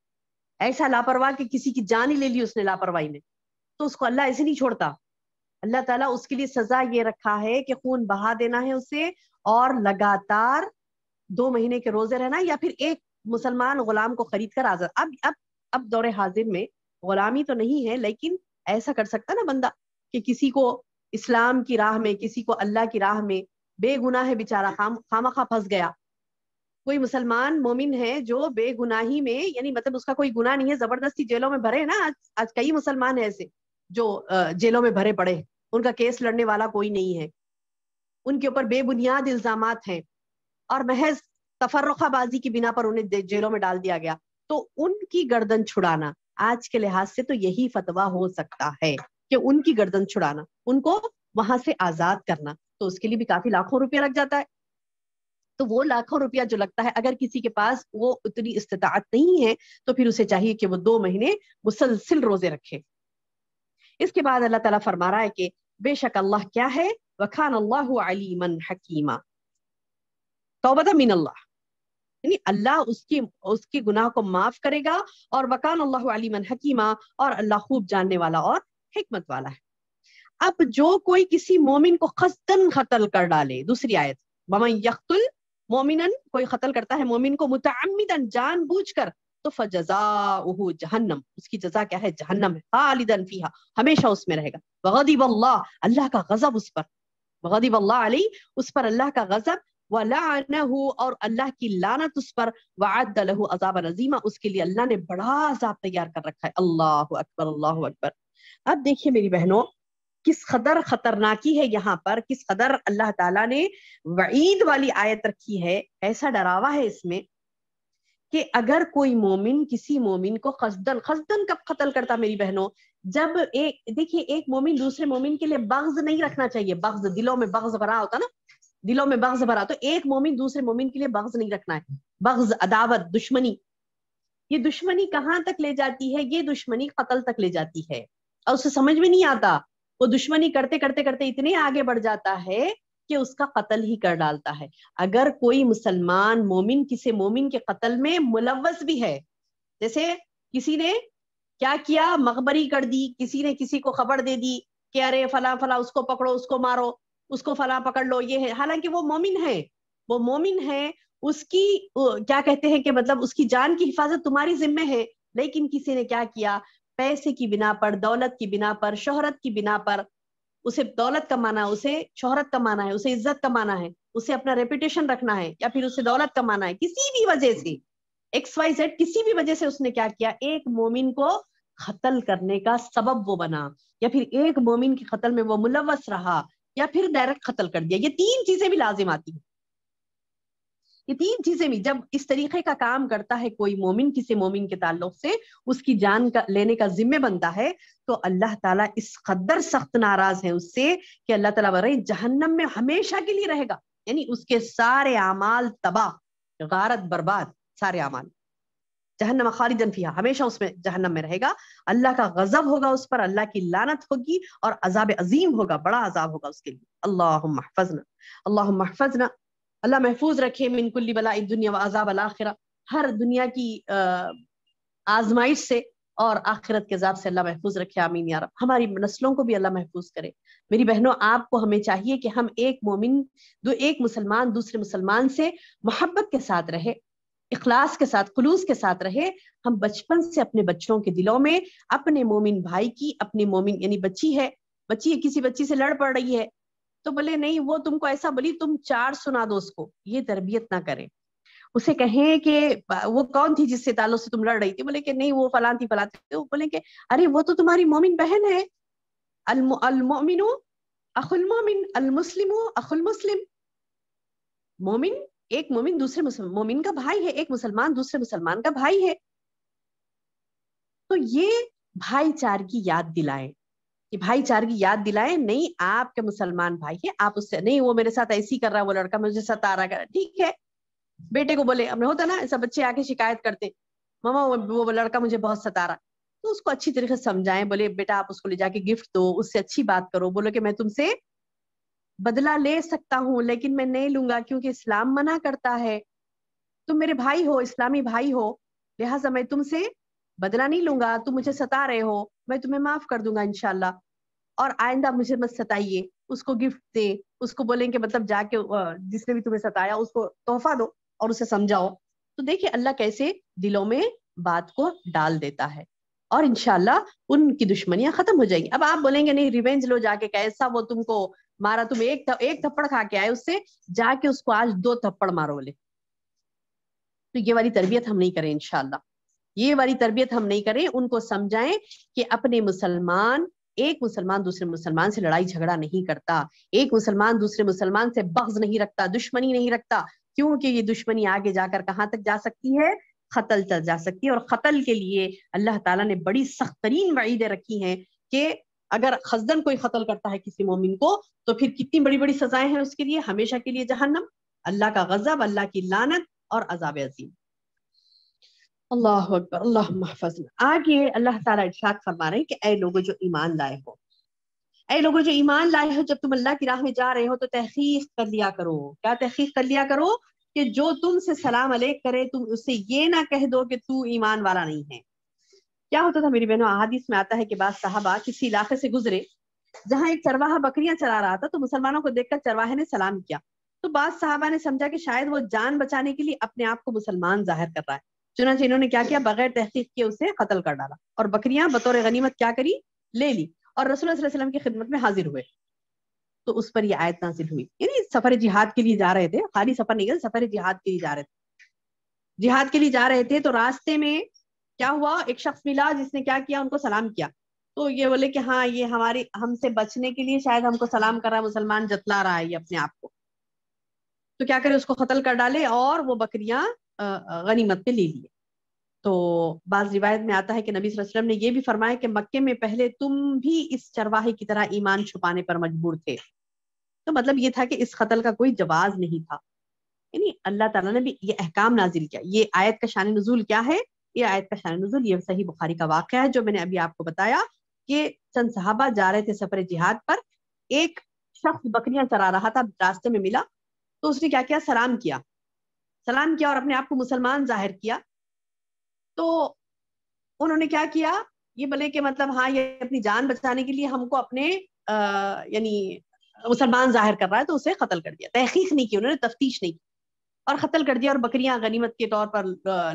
[SPEAKER 1] ऐसा लापरवाह कि किसी की जान ही ले ली उसने लापरवाही में तो उसको अल्लाह ऐसे नहीं छोड़ता अल्लाह ताला उसके लिए सजा ये रखा है कि खून बहा देना है उसे और लगातार दो महीने के रोजे रहना या फिर एक मुसलमान गुलाम को खरीद कर आजाद अब अब अब दौरे हाजिर में गुलामी तो नहीं है लेकिन ऐसा कर सकता ना बंदा कि किसी को इस्लाम की राह में किसी को अल्लाह की राह में बेगुनाह है बेचारा खाम खामा खा फंस गया कोई मुसलमान मोमिन है जो बेगुनाही में यानी मतलब उसका कोई गुना नहीं है जबरदस्ती जेलों में भरे ना आज आज कई मुसलमान है ऐसे जो जेलों में भरे पड़े उनका केस लड़ने वाला कोई नहीं है उनके ऊपर बेबुनियाद इल्जाम हैं और महज तफरखाबाजी की बिना पर उन्हें जेलों में डाल दिया गया तो उनकी गर्दन छुड़ाना आज के लिहाज से तो यही फतवा हो सकता है कि उनकी गर्दन छुड़ाना उनको वहां से आजाद करना तो उसके लिए भी काफी लाखों रुपया लग जाता है तो वो लाखों रुपया जो लगता है अगर किसी के पास वो उतनी इस्तात नहीं है तो फिर उसे चाहिए कि वो दो महीने मुसलसिल रोजे रखे इसके बाद अल्लाह तला फरमा रहा है कि बेशक अल्लाह क्या है वखान अल्लाह अलीमन हकीमा तोबत मीन अल्लाह यानी अल्लाह उसकी उसके गुनाह को माफ करेगा और वकान अल्लाह अलीमन हकीमा और अल्लाह खूब जानने वाला और हिकमत वाला है अब जो कोई किसी मोमिन को खस्तन कतल कर डाले दूसरी आयत बमन यख्तुल मोमिनन कोई कत्ल करता है मोमिन को मुतमिदन जान बूझ कर तो फजा जहन्नम उसकी जजा क्या है जहन्नम है खालिदन फीहा हमेशा उसमें रहेगा वगदीब अल्लाह अल्लाह का गजब उस पर वगदीब अल्लाह अली उस पर अल्लाह का गजब वलानहु और अल्लाह की लानत उस पर वअद्द लहु अजाब अजीमा उसके लिए अल्लाह ने बड़ा अजाब तैयार कर रखा है अल्लाह अकबर अल्लाह अकबर अब देखिए मेरी बहनों किस कदर खतरनाकी है यहाँ पर किस कदर अल्लाह ताला ने वईद वाली आयत रखी है ऐसा डरावा है इसमें कि अगर कोई मोमिन किसी मोमिन को खसदन खसदन कब कत्ल करता मेरी बहनों जब एक देखिए एक मोमिन दूसरे मोमिन के लिए बग्ज नहीं रखना चाहिए बग्ज दिलों में बग्ज भरा होता ना दिलों में बग्ज भरा तो एक मोमिन दूसरे मोमिन के लिए बग्ज नहीं रखना है बग्ज अदावत दुश्मनी ये दुश्मनी कहाँ तक ले जाती है ये दुश्मनी कत्ल तक ले जाती है और उसे समझ में नहीं आता वो दुश्मनी करते करते करते इतने आगे बढ़ जाता है कि उसका कत्ल ही कर डालता है अगर कोई मुसलमान मोमिन किसी मोमिन के कत्ल में मुलवस भी है जैसे किसी ने क्या किया मकबरी कर दी किसी ने किसी को खबर दे दी कि अरे फला फला उसको पकड़ो उसको मारो उसको फला पकड़ लो ये है हालांकि वो मोमिन है वो मोमिन है उसकी क्या कहते हैं कि मतलब उसकी जान की हिफाजत तुम्हारी जिम्मे है लेकिन किसी ने क्या किया पैसे की बिना पर दौलत की बिना पर शोहरत की बिना पर उसे दौलत कमाना उसे शोहरत कमाना है उसे इज्जत कमाना है उसे अपना रेपुटेशन रखना है या फिर उसे दौलत कमाना है किसी भी वजह से एक्स वाई जेड किसी भी वजह से उसने क्या किया एक मोमिन को कत्ल करने का सबब वो बना या फिर एक मोमिन के कत्ल में वो मुलवस रहा या फिर डायरेक्ट कत्ल कर दिया ये तीन चीजें भी लाजिम आती हैं ये तीन चीजें भी जब इस तरीके का काम करता है कोई मोमिन किसी मोमिन के ताल्लुक से उसकी जान का लेने का जिम्मे बनता है तो अल्लाह ताला इस कदर सख्त नाराज है उससे कि अल्लाह ताला बरए जहन्नम में हमेशा के लिए रहेगा यानी उसके सारे अमाल तबाह गारत बर्बाद सारे अमाल जहन्नम खाली जनफिया हमेशा उसमें जहन्नम में रहेगा अल्लाह का गजब होगा उस पर अल्लाह की लानत होगी और अजाब अजीम होगा बड़ा अजाब होगा उसके लिए अल्लाह महफजना अल्लाह महफजना अल्लाह महफूज रखे मिन कुल्ली बला दुनिया व अजाब आखिरा हर दुनिया की आजमाइश से और आखिरत के अजाब से अल्लाह महफूज रखे आमीन यार हमारी नस्लों को भी अल्लाह महफूज करे मेरी बहनों आपको हमें चाहिए कि हम एक मोमिन दो एक मुसलमान दूसरे मुसलमान से मोहब्बत के साथ रहे इखलास के साथ खलूस के साथ रहे हम बचपन से अपने बच्चों के दिलों में अपने मोमिन भाई की अपने मोमिन यानी बच्ची है बच्ची है किसी बच्ची से लड़ पड़ रही है तो बोले नहीं वो तुमको ऐसा बोली तुम चार सुना दो उसको ये तरबियत ना करें उसे कहें कि वो कौन थी जिससे तालों से तुम लड़ रही थी बोले कि नहीं वो फलां थी फलां थी तो बोले कि अरे वो तो तुम्हारी मोमिन बहन है अलमोमिनो अखुल मोमिन अलमुस्लिम अखुल मुस्लिम मोमिन एक मोमिन दूसरे मोमिन का भाई है एक मुसलमान दूसरे मुसलमान का भाई है तो ये भाईचार की याद दिलाएं कि चार की याद दिलाए नहीं आपके मुसलमान भाई है आप उससे नहीं वो मेरे साथ ऐसी कर रहा है वो लड़का मुझे सता रहा कर ठीक है बेटे को बोले हमने होता ना ऐसा बच्चे आके शिकायत करते मामा वो, वो लड़का मुझे बहुत सता रहा तो उसको अच्छी तरीके से समझाए बोले बेटा आप उसको ले जाके गिफ्ट दो उससे अच्छी बात करो बोलो कि मैं तुमसे बदला ले सकता हूँ लेकिन मैं नहीं लूंगा क्योंकि इस्लाम मना करता है तुम मेरे भाई हो इस्लामी भाई हो लिहाजा मैं तुमसे बदला नहीं लूंगा तुम मुझे सता रहे हो मैं तुम्हें माफ कर दूंगा इनशाला और आइंदा मुझे मत सताइए उसको गिफ्ट दे उसको बोलेंगे मतलब जाके जिसने भी तुम्हें सताया उसको तोहफा दो और उसे समझाओ तो देखिए अल्लाह कैसे दिलों में बात को डाल देता है और इनशाला उनकी दुश्मनियां खत्म हो जाएगी अब आप बोलेंगे नहीं रिवेंज लो जाके कैसा वो तुमको मारा तुम एक थप, एक थप्पड़ खा के आए उससे जाके उसको आज दो थप्पड़ मारो बोले तो ये वाली तरबियत हम नहीं करें इनशाला ये वाली तरबियत हम नहीं करें उनको समझाएं कि अपने मुसलमान एक मुसलमान दूसरे मुसलमान से लड़ाई झगड़ा नहीं करता एक मुसलमान दूसरे मुसलमान से बग्ज नहीं रखता दुश्मनी नहीं रखता क्योंकि ये दुश्मनी आगे जाकर कहाँ तक जा सकती है खतल तक जा सकती है और खतल के लिए अल्लाह ताला ने बड़ी सख्त तरीन वाइदें रखी हैं कि अगर खजदन कोई कतल करता है किसी मोमिन को तो फिर कितनी बड़ी बड़ी सजाएं हैं उसके लिए हमेशा के लिए जहन्नम अल्लाह का गजब अल्लाह की लानत और अजाब अजीम अल्लाह अकबर अल्लाह महफजना आगे अल्लाह ताला इरशाद फरमा रहे हैं कि ए लोगों जो ईमान लाए हो ए लोगों जो ईमान लाए हो जब तुम अल्लाह की राह में जा रहे हो तो तहकीक कर लिया करो क्या तहकीक कर लिया करो कि जो तुमसे सलाम अले करे तुम उससे ये ना कह दो कि तू ईमान वाला नहीं है क्या होता था मेरी बहनों अहादीस में आता है कि बाद साहबा किसी इलाके से गुजरे जहाँ एक चरवाहा बकरियां चला रहा था तो मुसलमानों को देखकर चरवाहे ने सलाम किया तो बाद साहबा ने समझा कि शायद वो जान बचाने के लिए अपने आप को मुसलमान जाहिर कर रहा है चुनाच इन्होंने क्या किया बगैर तहकीक के उसे कत्ल कर डाला और बकरियां बतौर गनीमत क्या करी ले ली और रसूल वसल्लम की खिदमत में हाजिर हुए तो उस पर यह आयत नाजिल हुई यानी सफर जिहाद के लिए जा रहे थे खाली सफर नहीं सफर जिहाद के लिए जा रहे थे जिहाद के लिए जा रहे थे तो रास्ते में क्या हुआ एक शख्स मिला जिसने क्या किया उनको सलाम किया तो ये बोले कि हाँ ये हमारी हमसे बचने के लिए शायद हमको सलाम कर रहा है मुसलमान जतला रहा है ये अपने आप को तो क्या करे उसको कत्ल कर डाले और वो बकरियां गनीमत पे ले लिए तो बाज रिवायत में आता है कि नबी वसल्लम ने यह भी फरमाया कि मक्के में पहले तुम भी इस चरवाहे की तरह ईमान छुपाने पर मजबूर थे तो मतलब ये था कि इस कतल का कोई जवाब नहीं था यानी अल्लाह ताला ने भी ये अहकाम नाजिल किया ये आयत का शान नजूल क्या है ये आयत का शान नजूल ये सही बुखारी का वाक़ है जो मैंने अभी आपको बताया कि चंद साहबा जा रहे थे सफर जिहाद पर एक शख्स बकरियां चरा रहा था रास्ते में मिला तो उसने क्या किया सलाम किया सलाम किया और अपने आप को मुसलमान जाहिर किया तो उन्होंने क्या किया ये बोले कि मतलब हाँ ये अपनी जान बचाने के लिए हमको अपने यानी मुसलमान जाहिर कर रहा है तो उसे कत्ल कर दिया तहकीक नहीं की उन्होंने तफ्तीश नहीं की और कत्ल कर दिया और बकरियां गनीमत के तौर पर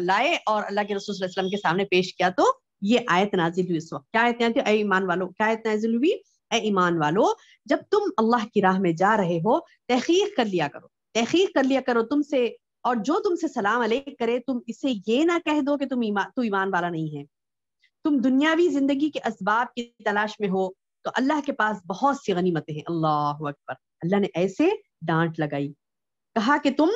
[SPEAKER 1] लाए और अल्लाह के रसूल वसलम के सामने पेश किया तो ये आयत नाजिल हुई इस वक्त क्या आयत नाजिल ए ईमान वालों क्या आयत नाजिल हुई ए ईमान वालों जब तुम अल्लाह की राह में जा रहे हो तहकीक कर लिया करो तहकीक कर लिया करो तुमसे और जो तुमसे सलाम अलेक करे तुम इसे ये ना कह दो कि तुम ईमान तू ईमान वाला नहीं है तुम दुनियावी जिंदगी के इसबाब की तलाश में हो तो अल्लाह के पास बहुत सी गनीमतें हैं अल्लाह अकबर अल्लाह ने ऐसे डांट लगाई कहा कि तुम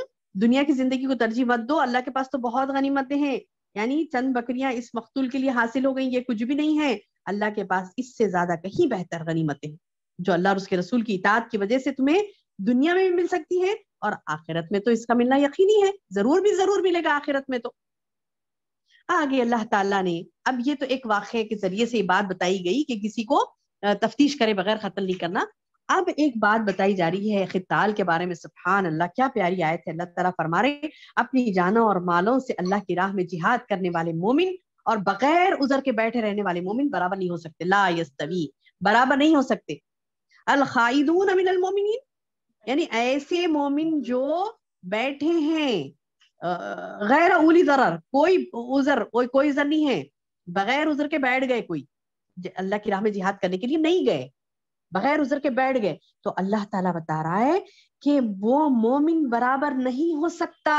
[SPEAKER 1] दुनिया की जिंदगी को तरजीह मत दो अल्लाह के पास तो बहुत गनीमतें हैं यानी चंद बकरियां इस मकतूल के लिए हासिल हो गई ये कुछ भी नहीं है अल्लाह के पास इससे ज्यादा कहीं बेहतर गनीमतें हैं जो अल्लाह और उसके रसूल की इताद की वजह से तुम्हें दुनिया में भी मिल सकती है और आखिरत में तो इसका मिलना यकीनी है जरूर भी जरूर मिलेगा आखिरत में तो आगे अल्लाह ताला ने अब ये तो एक वाक्य के जरिए से ये बात बताई गई कि किसी को तफ्तीश करे बगैर खतल नहीं करना अब एक बात बताई जा रही है खिताल के बारे में सुबहान अल्लाह क्या प्यारी आयत है अल्लाह तला फरमा रहे अपनी जानों और मालों से अल्लाह की राह में जिहाद करने वाले मोमिन और बगैर उजर के बैठे रहने वाले मोमिन बराबर नहीं हो सकते ला यस्तवी बराबर नहीं हो सकते अलखाइदून अमिन अलमोमिन यानी ऐसे मोमिन जो बैठे हैं गैर उली जरर कोई उजर कोई कोई उजर नहीं है बगैर उजर के बैठ गए कोई अल्लाह की राह में जिहाद करने के लिए नहीं गए बगैर उजर के बैठ गए तो अल्लाह ताला बता रहा है कि वो मोमिन बराबर नहीं हो सकता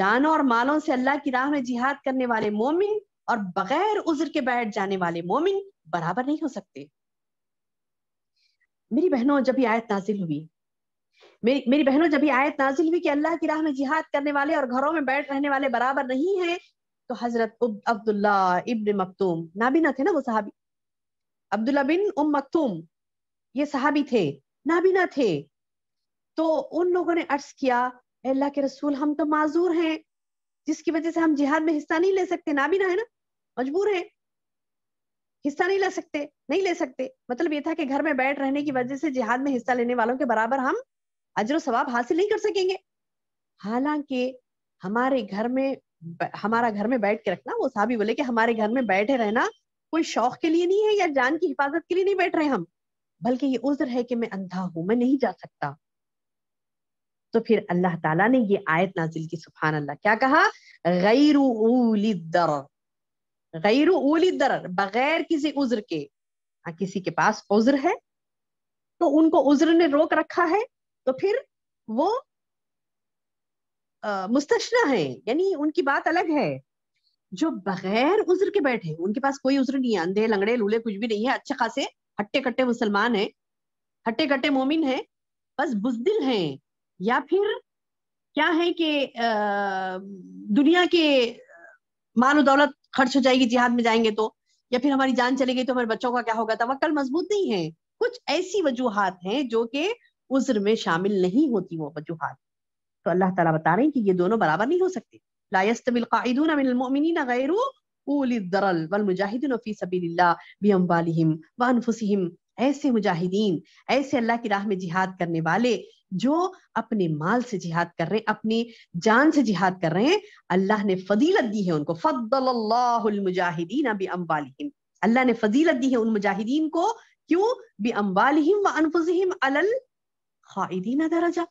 [SPEAKER 1] जानों और मालों से अल्लाह की राह में जिहाद करने वाले मोमिन और बगैर उजर के बैठ जाने वाले मोमिन बराबर नहीं हो सकते मेरी बहनों जब ये आयत नाजिल हुई मेरी मेरी बहनों जब आयत नाजिल हुई कि अल्लाह की राह में जिहाद करने वाले और घरों में बैठ रहने वाले बराबर नहीं है तो हजरत अब्दुल्ला इब्न मकतूम नाबीना थे ना वो साहबी अब्दुल्ला बिन उम मकतूम ये साहबी थे नाबीना थे तो उन लोगों ने अर्ज किया अल्लाह के रसूल हम तो माजूर हैं जिसकी वजह से हम जिहाद में हिस्सा नहीं ले सकते नाबीना है ना मजबूर है हिस्सा नहीं ले सकते नहीं ले सकते मतलब ये था कि घर में बैठ रहने की वजह से जिहाद में हिस्सा लेने वालों के बराबर हम अजर सवाब हासिल नहीं कर सकेंगे हालांकि हमारे घर में हमारा घर में बैठ के रखना वो साहब बोले कि हमारे घर में बैठे रहना कोई शौक के लिए नहीं है या जान की हिफाजत के लिए नहीं बैठ रहे हम बल्कि ये उज्र है कि मैं अंधा हूं मैं नहीं जा सकता तो फिर अल्लाह ताला ने ये आयत नाजिल की सुफान अल्लाह क्या कहा गैर गैर दर बगैर किसी उज्र के हाँ, किसी के पास उज्र है तो उनको उज्र ने रोक रखा है तो फिर वो मुस्तना है यानी उनकी बात अलग है जो बगैर उज्र के बैठे उनके पास कोई उज्र नहीं है अंधे लंगड़े लूले कुछ भी नहीं है अच्छे खासे हट्टे कट्टे मुसलमान है हट्टे कट्टे मोमिन है बस बुजदिल हैं या फिर क्या है कि दुनिया के मानो दौलत खर्च हो जाएगी जिहाद में जाएंगे तो या फिर हमारी जान चली गई तो हमारे बच्चों का क्या होगा तवक्कल मजबूत नहीं है कुछ ऐसी वजूहत हैं जो कि उज्र में शामिल नहीं होती वो वजूहत तो अल्लाह ताला बता रहे हैं कि ये दोनों बराबर नहीं हो सकते ऐसे मुजाहिदीन ऐसे अल्लाह की राह में जिहाद करने वाले जो अपने माल से जिहाद कर रहे हैं अपनी जान से जिहाद कर रहे हैं अल्लाह ने फजीलत दी है उनको फद्दल्लाहुलमुजाहिदीन बि अम्बालिम अल्लाह ने फजीलत दी है उन मुजाहिदीन को क्यों बि अम्बालिम व अनफुसिहिम अल खाइदीन दराजा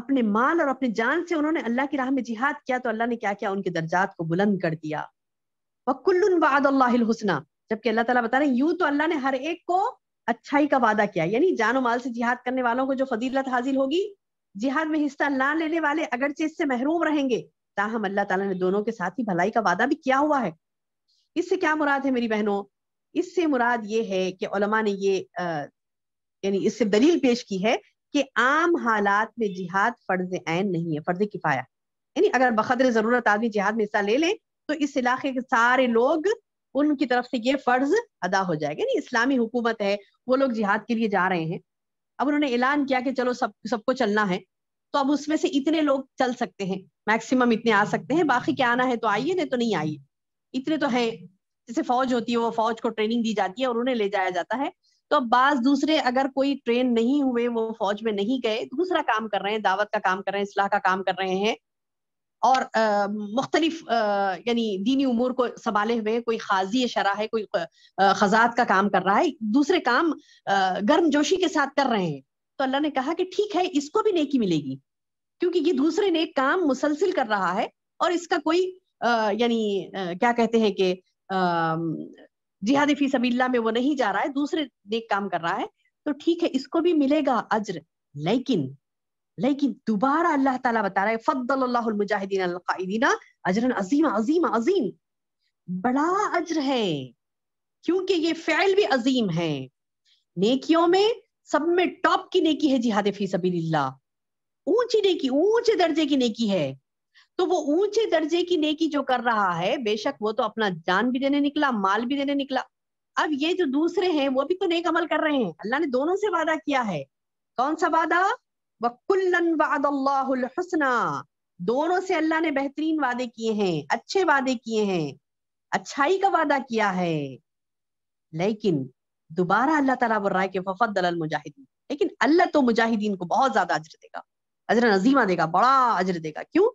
[SPEAKER 1] अपने माल और अपने जान से उन्होंने अल्लाह की राह में जिहाद किया तो अल्लाह ने क्या किया उनके दर्जात को बुलंद कर दिया वकुल्ल वाद हुसना जबकि अल्लाह तला बता रहे हैं यूं तो अल्लाह ने हर एक को अच्छाई का वादा किया यानी जानो माल से जिहाद करने वालों को जो फजीलत हासिल होगी जिहाद में हिस्सा ना लेने वाले अगरचे इससे महरूम रहेंगे ताहम अल्लाह ताला ने दोनों के साथ ही भलाई का वादा भी किया हुआ है इससे क्या मुराद है मेरी बहनों इससे मुराद ये है कि ने ये यानी इससे दलील पेश की है कि आम हालात में जिहाद फर्ज आयन नहीं है फर्ज किफाया यानी अगर बखदर जरूरत आदमी जिहाद में हिस्सा ले लें तो इस इलाके के सारे लोग उनकी तरफ से ये फर्ज अदा हो जाएगा यानी इस्लामी हुकूमत है वो लोग जिहाद के लिए जा रहे हैं अब उन्होंने ऐलान किया कि चलो सब सबको चलना है तो अब उसमें से इतने लोग चल सकते हैं मैक्सिमम इतने आ सकते हैं बाकी क्या आना है तो आइए नहीं तो नहीं आइए इतने तो हैं जैसे फौज होती है वो फौज को ट्रेनिंग दी जाती है और उन्हें ले जाया जाता है तो अब बाज दूसरे अगर कोई ट्रेन नहीं हुए वो फौज में नहीं गए दूसरा काम कर रहे हैं दावत का काम कर रहे हैं इसलाह का काम कर रहे हैं और मुख्तलिफ यानी दीनी उमूर को संभाले हुए कोई खाजी शरा है कोई खजात का काम कर रहा है दूसरे काम गर्म जोशी के साथ कर रहे हैं तो अल्लाह ने कहा कि ठीक है इसको भी नेकी मिलेगी क्योंकि ये दूसरे ने काम मुसलसिल कर रहा है और इसका कोई यानी क्या कहते हैं कि जिहाद फी सबील्ला में वो नहीं जा रहा है दूसरे नेक काम कर रहा है तो ठीक है इसको भी मिलेगा अज्र लेकिन लेकिन दोबारा अल्लाह ताला बता रहा है फद्दल मुजाहिदीन अजरन अजीम अजीम अजीम बड़ा अज्र है क्योंकि ये फैल भी अजीम है नेकियों में सब में टॉप की नेकी है जिहाद फी सबील्ला ऊंची नेकी ऊंचे दर्जे की नेकी है तो वो ऊंचे दर्जे की नेकी जो कर रहा है बेशक वो तो अपना जान भी देने निकला माल भी देने निकला अब ये जो दूसरे हैं वो भी तो नेक अमल कर रहे हैं अल्लाह ने दोनों से वादा किया है कौन सा वादा वकुल्लन वादल्लासना दोनों से अल्लाह ने बेहतरीन वादे किए हैं अच्छे वादे किए हैं अच्छाई का वादा किया है लेकिन दोबारा अल्लाह तला बोल रहा है कि फफत दल मुजाहिदीन लेकिन अल्लाह तो मुजाहिदीन को बहुत ज्यादा अजर देगा अजर नजीमा देगा बड़ा अजर देगा क्यों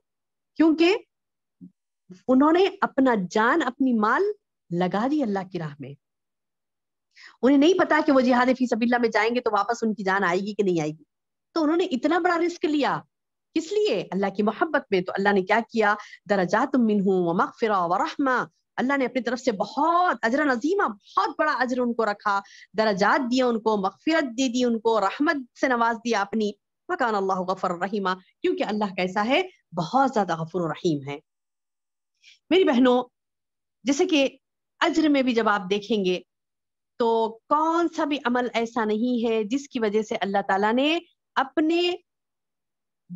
[SPEAKER 1] क्योंकि उन्होंने अपना जान अपनी माल लगा दी अल्लाह की राह में उन्हें नहीं पता कि वो जिहाद फी सबीला में जाएंगे तो वापस उनकी जान आएगी कि नहीं आएगी तो उन्होंने इतना बड़ा रिस्क लिया किस लिए अल्लाह की मोहब्बत में तो अल्लाह ने क्या किया दराजात तुम व मगफिरा व अल्लाह ने अपनी तरफ से बहुत अजर नजीमा बहुत बड़ा अजर उनको रखा दराजात दिया उनको मकफिरत दे दी उनको रहमत से नवाज दिया अपनी मकान अल्लाह गफर रहीमा क्योंकि अल्लाह कैसा है बहुत ज्यादा गफुर रहीम है मेरी बहनों जैसे कि अज्र में भी जब आप देखेंगे तो कौन सा भी अमल ऐसा नहीं है जिसकी वजह से अल्लाह ताला ने अपने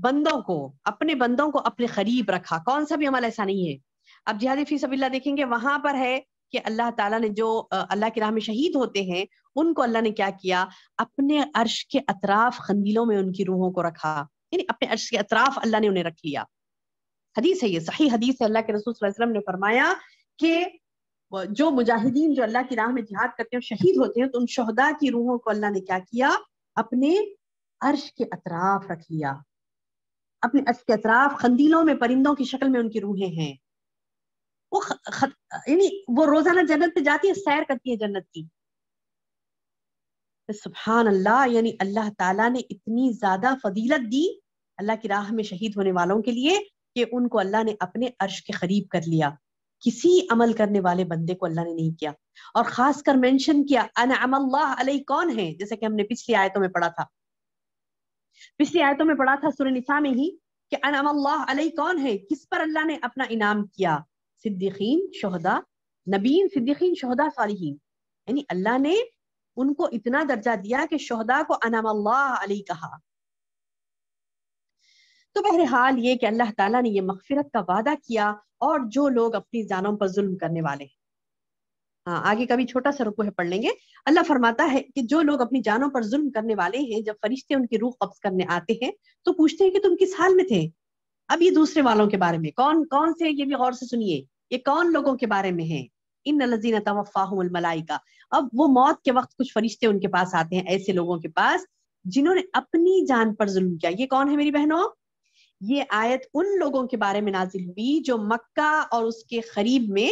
[SPEAKER 1] बंदों को अपने बंदों को अपने करीब रखा कौन सा भी अमल ऐसा नहीं है अब जिहादी फीस देखेंगे वहां पर है कि अल्लाह ताला ने जो अल्लाह की राह में शहीद होते हैं उनको अल्लाह ने क्या किया अपने अर्श के अतराफ खंदीलों में उनकी रूहों को रखा यानी अपने अर्श के अतराफ अल्लाह ने उन्हें रख लिया हदीस है ये सही हदीस है अल्लाह के रसूल वसलम ने फरमाया कि जो मुजाहिदीन जो अल्लाह की राह में जिहाद करते हैं शहीद होते हैं तो उन शहदा की रूहों को अल्लाह ने क्या किया अपने अर्श के अतराफ रख लिया अपने अर्श के अतराफ खंदीलों में परिंदों की शक्ल में उनकी रूहें हैं वो यानी वो रोजाना जन्नत पे जाती है सैर करती है जन्नत की तो सुबहान अल्लाह यानी अल्लाह ताला ने इतनी ज्यादा फजीलत दी अल्लाह की राह में शहीद होने वालों के लिए कि उनको अल्लाह ने अपने अर्श के करीब कर लिया किसी अमल करने वाले बंदे को अल्लाह ने नहीं किया और खास कर मेंशन किया अन कौन है जैसे कि हमने पिछली आयतों में पढ़ा था पिछली आयतों में पढ़ा था सुर निसा में ही कि अन कौन है किस पर अल्लाह ने अपना इनाम किया सिद्दीकीन शहदा नबीन सिद्दीकीन शहदा सालिहीन यानी अल्लाह ने उनको इतना दर्जा दिया कि शहदा को अनाम अल्लाह अली कहा तो बहरहाल ये कि अल्लाह ताला ने ये मगफिरत का वादा किया और जो लोग अपनी जानों पर जुल्म करने वाले हैं हाँ आगे कभी छोटा सा रुको है पढ़ लेंगे अल्लाह फरमाता है कि जो लोग अपनी जानों पर जुल्म करने वाले हैं जब फरिश्ते उनकी रूह कब्ज करने आते हैं तो पूछते हैं कि तुम किस हाल में थे अब ये दूसरे वालों के बारे में कौन कौन से ये भी गौर से सुनिए ये कौन लोगों के बारे में है इन नजीन तवफ़ाहुल अब वो मौत के वक्त कुछ फरिश्ते उनके पास आते हैं ऐसे लोगों के पास जिन्होंने अपनी जान पर जुल्म किया ये कौन है मेरी बहनों ये आयत उन लोगों के बारे में नाजिल हुई जो मक्का और उसके करीब में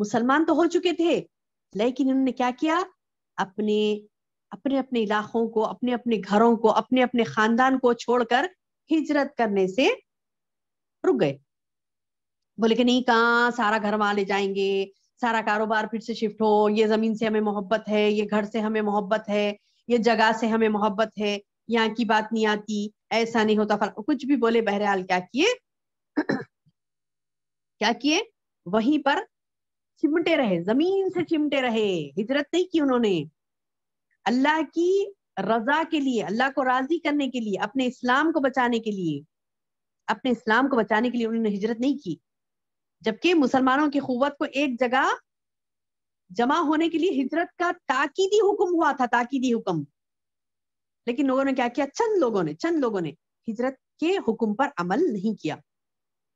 [SPEAKER 1] मुसलमान तो हो चुके थे लेकिन उन्होंने क्या किया अपने अपने अपने इलाकों को अपने अपने घरों को अपने अपने खानदान को छोड़कर हिजरत करने से रुक गए बोले कि नहीं कहाँ सारा घर वहां ले जाएंगे सारा कारोबार फिर से शिफ्ट हो ये जमीन से हमें मोहब्बत है ये घर से हमें मोहब्बत है ये जगह से हमें मोहब्बत है यहाँ की बात नहीं आती ऐसा नहीं होता फर्क कुछ भी बोले बहरहाल क्या किए क्या किए वहीं पर चिमटे रहे जमीन से चिमटे रहे हिजरत नहीं की उन्होंने अल्लाह की रजा के लिए अल्लाह को राजी करने के लिए अपने इस्लाम को बचाने के लिए अपने इस्लाम को बचाने के लिए उन्होंने हिजरत नहीं की जबकि मुसलमानों की कुत को एक जगह जमा होने के लिए हिजरत का ताकीदी हुक्म हुआ था ताकीदी हुक्म लेकिन लोगों ने क्या किया चंद लोगों ने चंद लोगों ने हिजरत के हुक्म पर अमल नहीं किया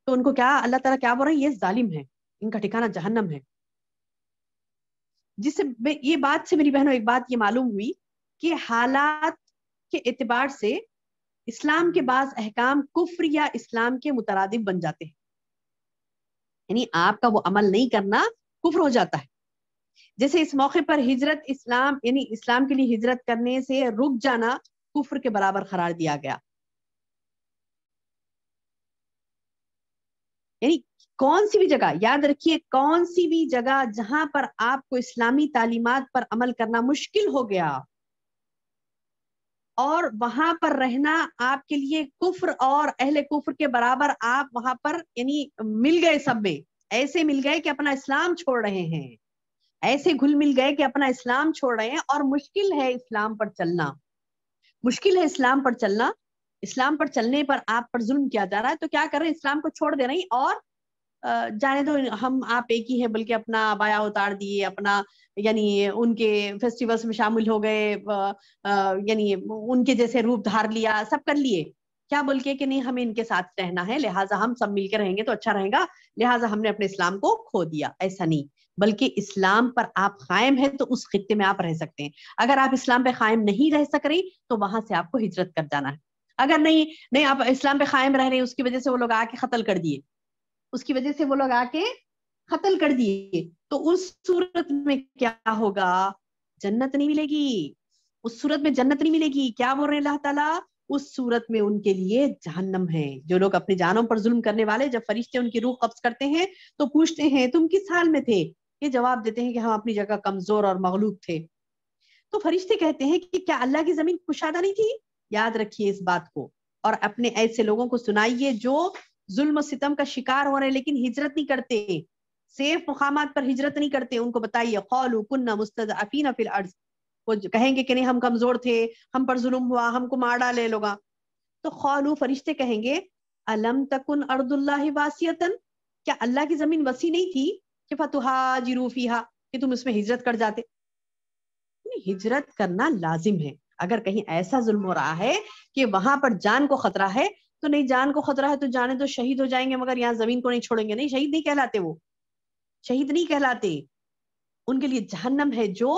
[SPEAKER 1] तो उनको क्या अल्लाह तला क्या बोल रहे हैं ये जालिम है इनका ठिकाना जहन्नम है जिससे ये बात से मेरी बहनों एक बात ये मालूम हुई कि हालात के एतबार से इस्लाम के बाद अहकाम कुफ्र या इस्लाम के मुतरद बन जाते हैं यानी आपका वो अमल नहीं करना कुफर हो जाता है जैसे इस मौके पर हिजरत इस्लाम यानी इस्लाम के लिए हिजरत करने से रुक जाना कुफर के बराबर करार दिया गया यानी कौन सी भी जगह याद रखिए कौन सी भी जगह जहां पर आपको इस्लामी तालीमत पर अमल करना मुश्किल हो गया और वहां पर रहना आपके लिए कुफर और अहले कुफर के बराबर आप वहां पर यानी मिल गए सब में ऐसे मिल गए कि अपना इस्लाम छोड़ रहे हैं ऐसे घुल मिल गए कि अपना इस्लाम छोड़ रहे हैं और मुश्किल है इस्लाम पर चलना मुश्किल है इस्लाम पर चलना इस्लाम पर चलने पर आप पर जुल्म किया जा रहा है तो क्या करें इस्लाम को छोड़ दे रही और जाने दो हम आप एक ही हैं बल्कि अपना बाया उतार दिए अपना यानी उनके फेस्टिवल्स में शामिल हो गए यानी उनके जैसे रूप धार लिया सब कर लिए क्या बोल के कि नहीं हमें इनके साथ रहना है लिहाजा हम सब मिलकर रहेंगे तो अच्छा रहेगा लिहाजा हमने अपने इस्लाम को खो दिया ऐसा नहीं बल्कि इस्लाम पर आप कायम है तो उस खत्ते में आप रह सकते हैं अगर आप इस्लाम पे कायम नहीं रह सक रही तो वहां से आपको हिजरत कर जाना है अगर नहीं नहीं आप इस्लाम पे कायम रह रहे हैं उसकी वजह से वो लोग आके कत्ल कर दिए उसकी वजह से वो लोग आके कत्ल कर दिए तो उस सूरत में क्या होगा जन्नत नहीं मिलेगी उस सूरत में जन्नत नहीं मिलेगी क्या बोल रहे हैं अल्लाह ताला उस सूरत में उनके लिए जहन्नम है जो लोग अपनी जानों पर जुल्म करने वाले जब फरिश्ते उनकी रूह कब्ज करते हैं तो पूछते हैं तुम किस हाल में थे ये जवाब देते हैं कि हम अपनी जगह कमजोर और मगलूब थे तो फरिश्ते कहते हैं कि क्या अल्लाह की जमीन कुशादा नहीं थी याद रखिए इस बात को और अपने ऐसे लोगों को सुनाइए जो जुल्म सितम का शिकार हो रहे हैं लेकिन हिजरत नहीं करते सेफ मुकाम पर हिजरत नहीं करते उनको बताइए कौलू कुन्ना मुस्तद अफीना फिल अर्ज वो कहेंगे कि नहीं हम कमजोर थे हम पर जुल्म हुआ हमको मार डाले लोग तो खौलू फरिश्ते कहेंगे अलम तकुन अर्दुल्ला वासियतन क्या अल्लाह की जमीन वसी नहीं थी कि फतुहा जिरूफीहा कि तुम इसमें हिजरत कर जाते हिजरत करना लाजिम है अगर कहीं ऐसा जुल्म हो रहा है कि वहां पर जान को खतरा है तो नहीं जान को खतरा है तो जाने तो शहीद हो जाएंगे मगर यहाँ जमीन को नहीं छोड़ेंगे नहीं शहीद नहीं कहलाते वो शहीद नहीं कहलाते उनके लिए जहन्नम है जो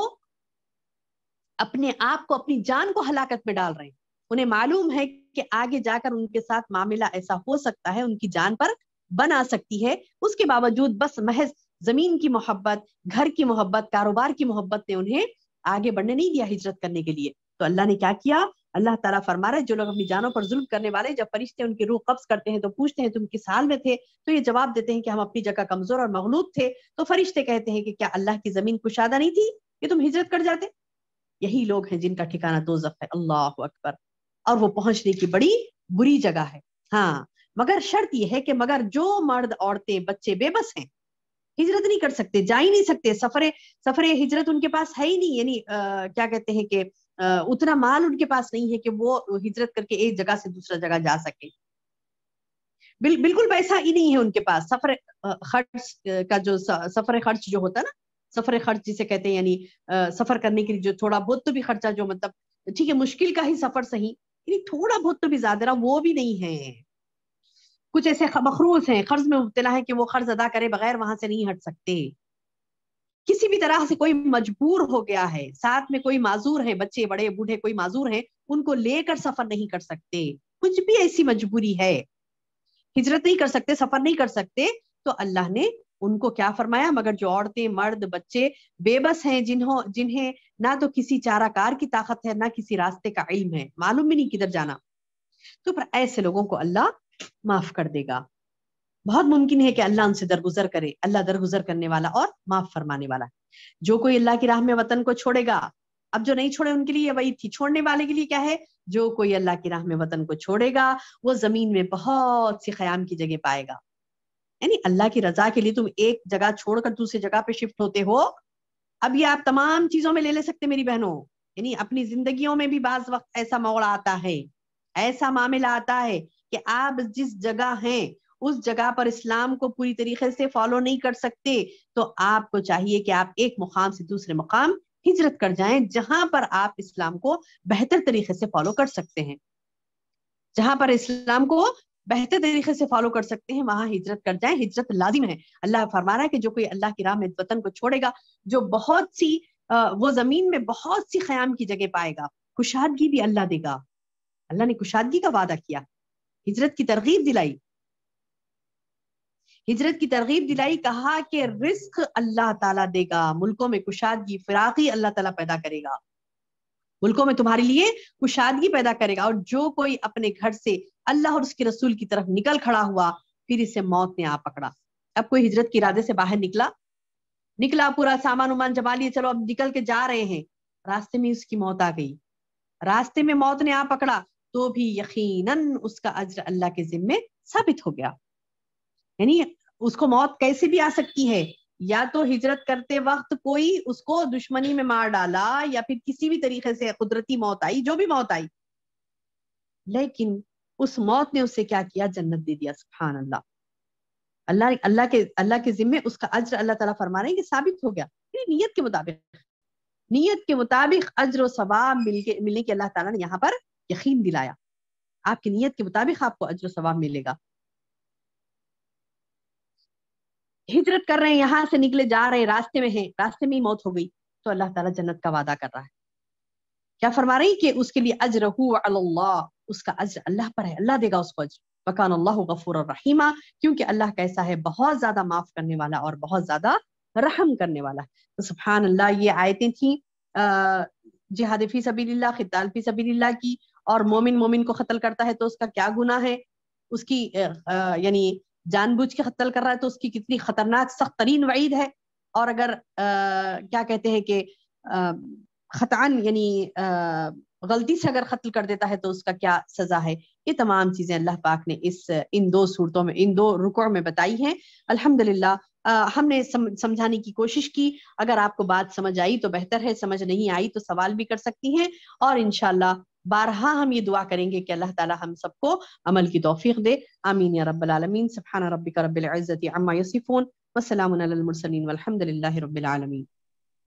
[SPEAKER 1] अपने आप को अपनी जान को हलाकत में डाल रहे हैं उन्हें मालूम है कि आगे जाकर उनके साथ मामला ऐसा हो सकता है उनकी जान पर बन आ सकती है उसके बावजूद बस महज जमीन की मोहब्बत घर की मोहब्बत कारोबार की मोहब्बत ने उन्हें आगे बढ़ने नहीं दिया हिजरत करने के लिए तो अल्लाह ने क्या किया अल्लाह ताला फरमा रहे है जो लोग अपनी जानों पर जुल्म करने वाले जब फरिश्ते उनकी रूह कब्ज करते हैं तो पूछते हैं तुम किस हाल में थे तो ये जवाब देते हैं कि हम अपनी जगह कमजोर और मगलूब थे तो फरिश्ते कहते हैं कि क्या अल्लाह की जमीन कुशादा नहीं थी कि तुम हिजरत कर जाते यही लोग हैं जिनका ठिकाना दो है अल्लाह अकबर और वो पहुंचने की बड़ी बुरी जगह है हाँ मगर शर्त यह है कि मगर जो मर्द औरतें बच्चे बेबस हैं हिजरत नहीं कर सकते जा ही नहीं सकते सफरे सफरे हिजरत उनके पास है ही नहीं यानी क्या कहते हैं कि उतना माल उनके पास नहीं है कि वो हिजरत करके एक जगह से दूसरा जगह जा सके बिल, बिल्कुल पैसा ही नहीं है उनके पास सफर खर्च का जो सफर खर्च जो होता है ना सफर खर्च जिसे कहते हैं यानी सफर करने के लिए जो थोड़ा बहुत तो भी खर्चा जो मतलब ठीक है मुश्किल का ही सफर सही यानी थोड़ा बहुत तो भी ज्यादा वो भी नहीं है कुछ ऐसे मखरूज हैं कर्ज में मुबतला है कि वो कर्ज अदा करे बगैर वहां से नहीं हट सकते किसी भी तरह से कोई मजबूर हो गया है साथ में कोई माजूर है बच्चे बड़े बूढ़े कोई माजूर है उनको लेकर सफर नहीं कर सकते कुछ भी ऐसी मजबूरी है हिजरत नहीं कर सकते सफर नहीं कर सकते तो अल्लाह ने उनको क्या फरमाया मगर जो औरतें मर्द बच्चे बेबस हैं जिन्हों जिन्हें ना तो किसी चाराकार की ताकत है ना किसी रास्ते का इल्म है मालूम भी नहीं किधर जाना तो पर ऐसे लोगों को अल्लाह माफ कर देगा बहुत मुमकिन है कि अल्लाह उनसे दरगुजर करे अल्लाह दरगुजर करने वाला और माफ फरमाने वाला जो कोई अल्लाह की राह में वतन को छोड़ेगा अब जो नहीं छोड़े उनके लिए वही थी छोड़ने वाले के लिए क्या है जो कोई अल्लाह की राह में वतन को छोड़ेगा वो जमीन में बहुत सी खयाम की जगह पाएगा यानी अल्लाह की रजा के लिए तुम एक जगह छोड़कर दूसरी जगह पे शिफ्ट होते हो अब ये आप तमाम चीजों में ले ले सकते मेरी बहनों यानी अपनी जिंदगियों में भी बाज वक्त ऐसा मोड़ आता है ऐसा मामला आता है कि आप जिस जगह हैं उस जगह पर इस्लाम को पूरी तरीके से फॉलो नहीं कर सकते तो आपको चाहिए कि आप एक मुकाम से दूसरे मुकाम हिजरत कर जाएं जहां पर आप इस्लाम को बेहतर तरीके से फॉलो कर सकते हैं जहां पर इस्लाम को बेहतर तरीके से फॉलो कर सकते हैं वहां हिजरत कर जाए हिजरत लाजिम है अल्लाह फरमा रहा है कि जो कोई अल्लाह की राह में वतन को छोड़ेगा जो बहुत सी वो जमीन में बहुत सी खयाम की जगह पाएगा कुशादगी भी अल्लाह देगा अल्लाह ने कुशादगी का वादा किया हिजरत की तरगीब दिलाई हिजरत की तरगीब दिलाई कहा कि रिस्क अल्लाह ताला देगा मुल्कों में कुशादगी फिराकी अल्लाह ताला पैदा करेगा मुल्कों में तुम्हारे लिए कुशादगी पैदा करेगा और जो कोई अपने घर से अल्लाह और उसके रसूल की तरफ निकल खड़ा हुआ फिर इसे मौत ने आ पकड़ा अब कोई हिजरत के इरादे से बाहर निकला निकला पूरा सामान उमान जमा लिए चलो अब निकल के जा रहे हैं रास्ते में उसकी मौत आ गई रास्ते में मौत ने आ पकड़ा तो भी यकीनन उसका अज्र अल्लाह के जिम्मे साबित हो गया यानी उसको मौत कैसे भी आ सकती है या तो हिजरत करते वक्त कोई उसको दुश्मनी में मार डाला या फिर किसी भी तरीके से कुदरती मौत आई जो भी मौत आई लेकिन उस मौत ने उसे क्या किया जन्नत दे दिया सुबहान अल्लाह अल्लाह अल्लाह के अल्लाह के जिम्मे उसका अज्र अल्लाह ताला फरमा रहे हैं कि साबित हो गया नीयत के मुताबिक नीयत के मुताबिक अज्र सवाब मिलके मिलने के अल्लाह ताला ने यहाँ पर यकीन दिलाया आपकी नीयत के मुताबिक आपको अज्र सवाब मिलेगा हिजरत कर रहे हैं यहां से निकले जा रहे हैं रास्ते में हैं रास्ते में ही मौत हो गई तो अल्लाह ताला जन्नत का वादा कर रहा है क्या फरमा रही कि उसके लिए अज अल्लाह उसका अज अल्लाह पर है अल्लाह देगा उसको अज मकान अल्लाह गफूर और रहीमा क्योंकि अल्लाह कैसा है बहुत ज्यादा माफ करने वाला और बहुत ज्यादा रहम करने वाला है तो सुबहान अल्लाह ये आयतें थी जिहाद फी सबील्ला खिताल फी सबील्ला की और मोमिन मोमिन को कत्ल करता है तो उसका क्या गुना है उसकी यानी जानबूझ के कत्ल कर रहा है तो उसकी कितनी खतरनाक सख्त तरीन वईद है और अगर आ, क्या कहते हैं कि खतान यानी गलती से अगर कत्ल कर देता है तो उसका क्या सजा है ये तमाम चीजें अल्लाह पाक ने इस इन दो सूरतों में इन दो रुकों में बताई हैं अल्हम्दुलिल्लाह हमने सम, समझाने की कोशिश की अगर आपको बात समझ आई तो बेहतर है समझ नहीं आई तो सवाल भी कर सकती हैं और इनशाला बारहा हम ये दुआ करेंगे कि अल्लाह ताला हम सबको अमल की तोफीक दे आमीन या रब्बीन सफ़ाना रबी का रबिल्ज़त अम्मा यसीफ़ोन वसलामसलिन वलहमदिल्ला रबीआलमीन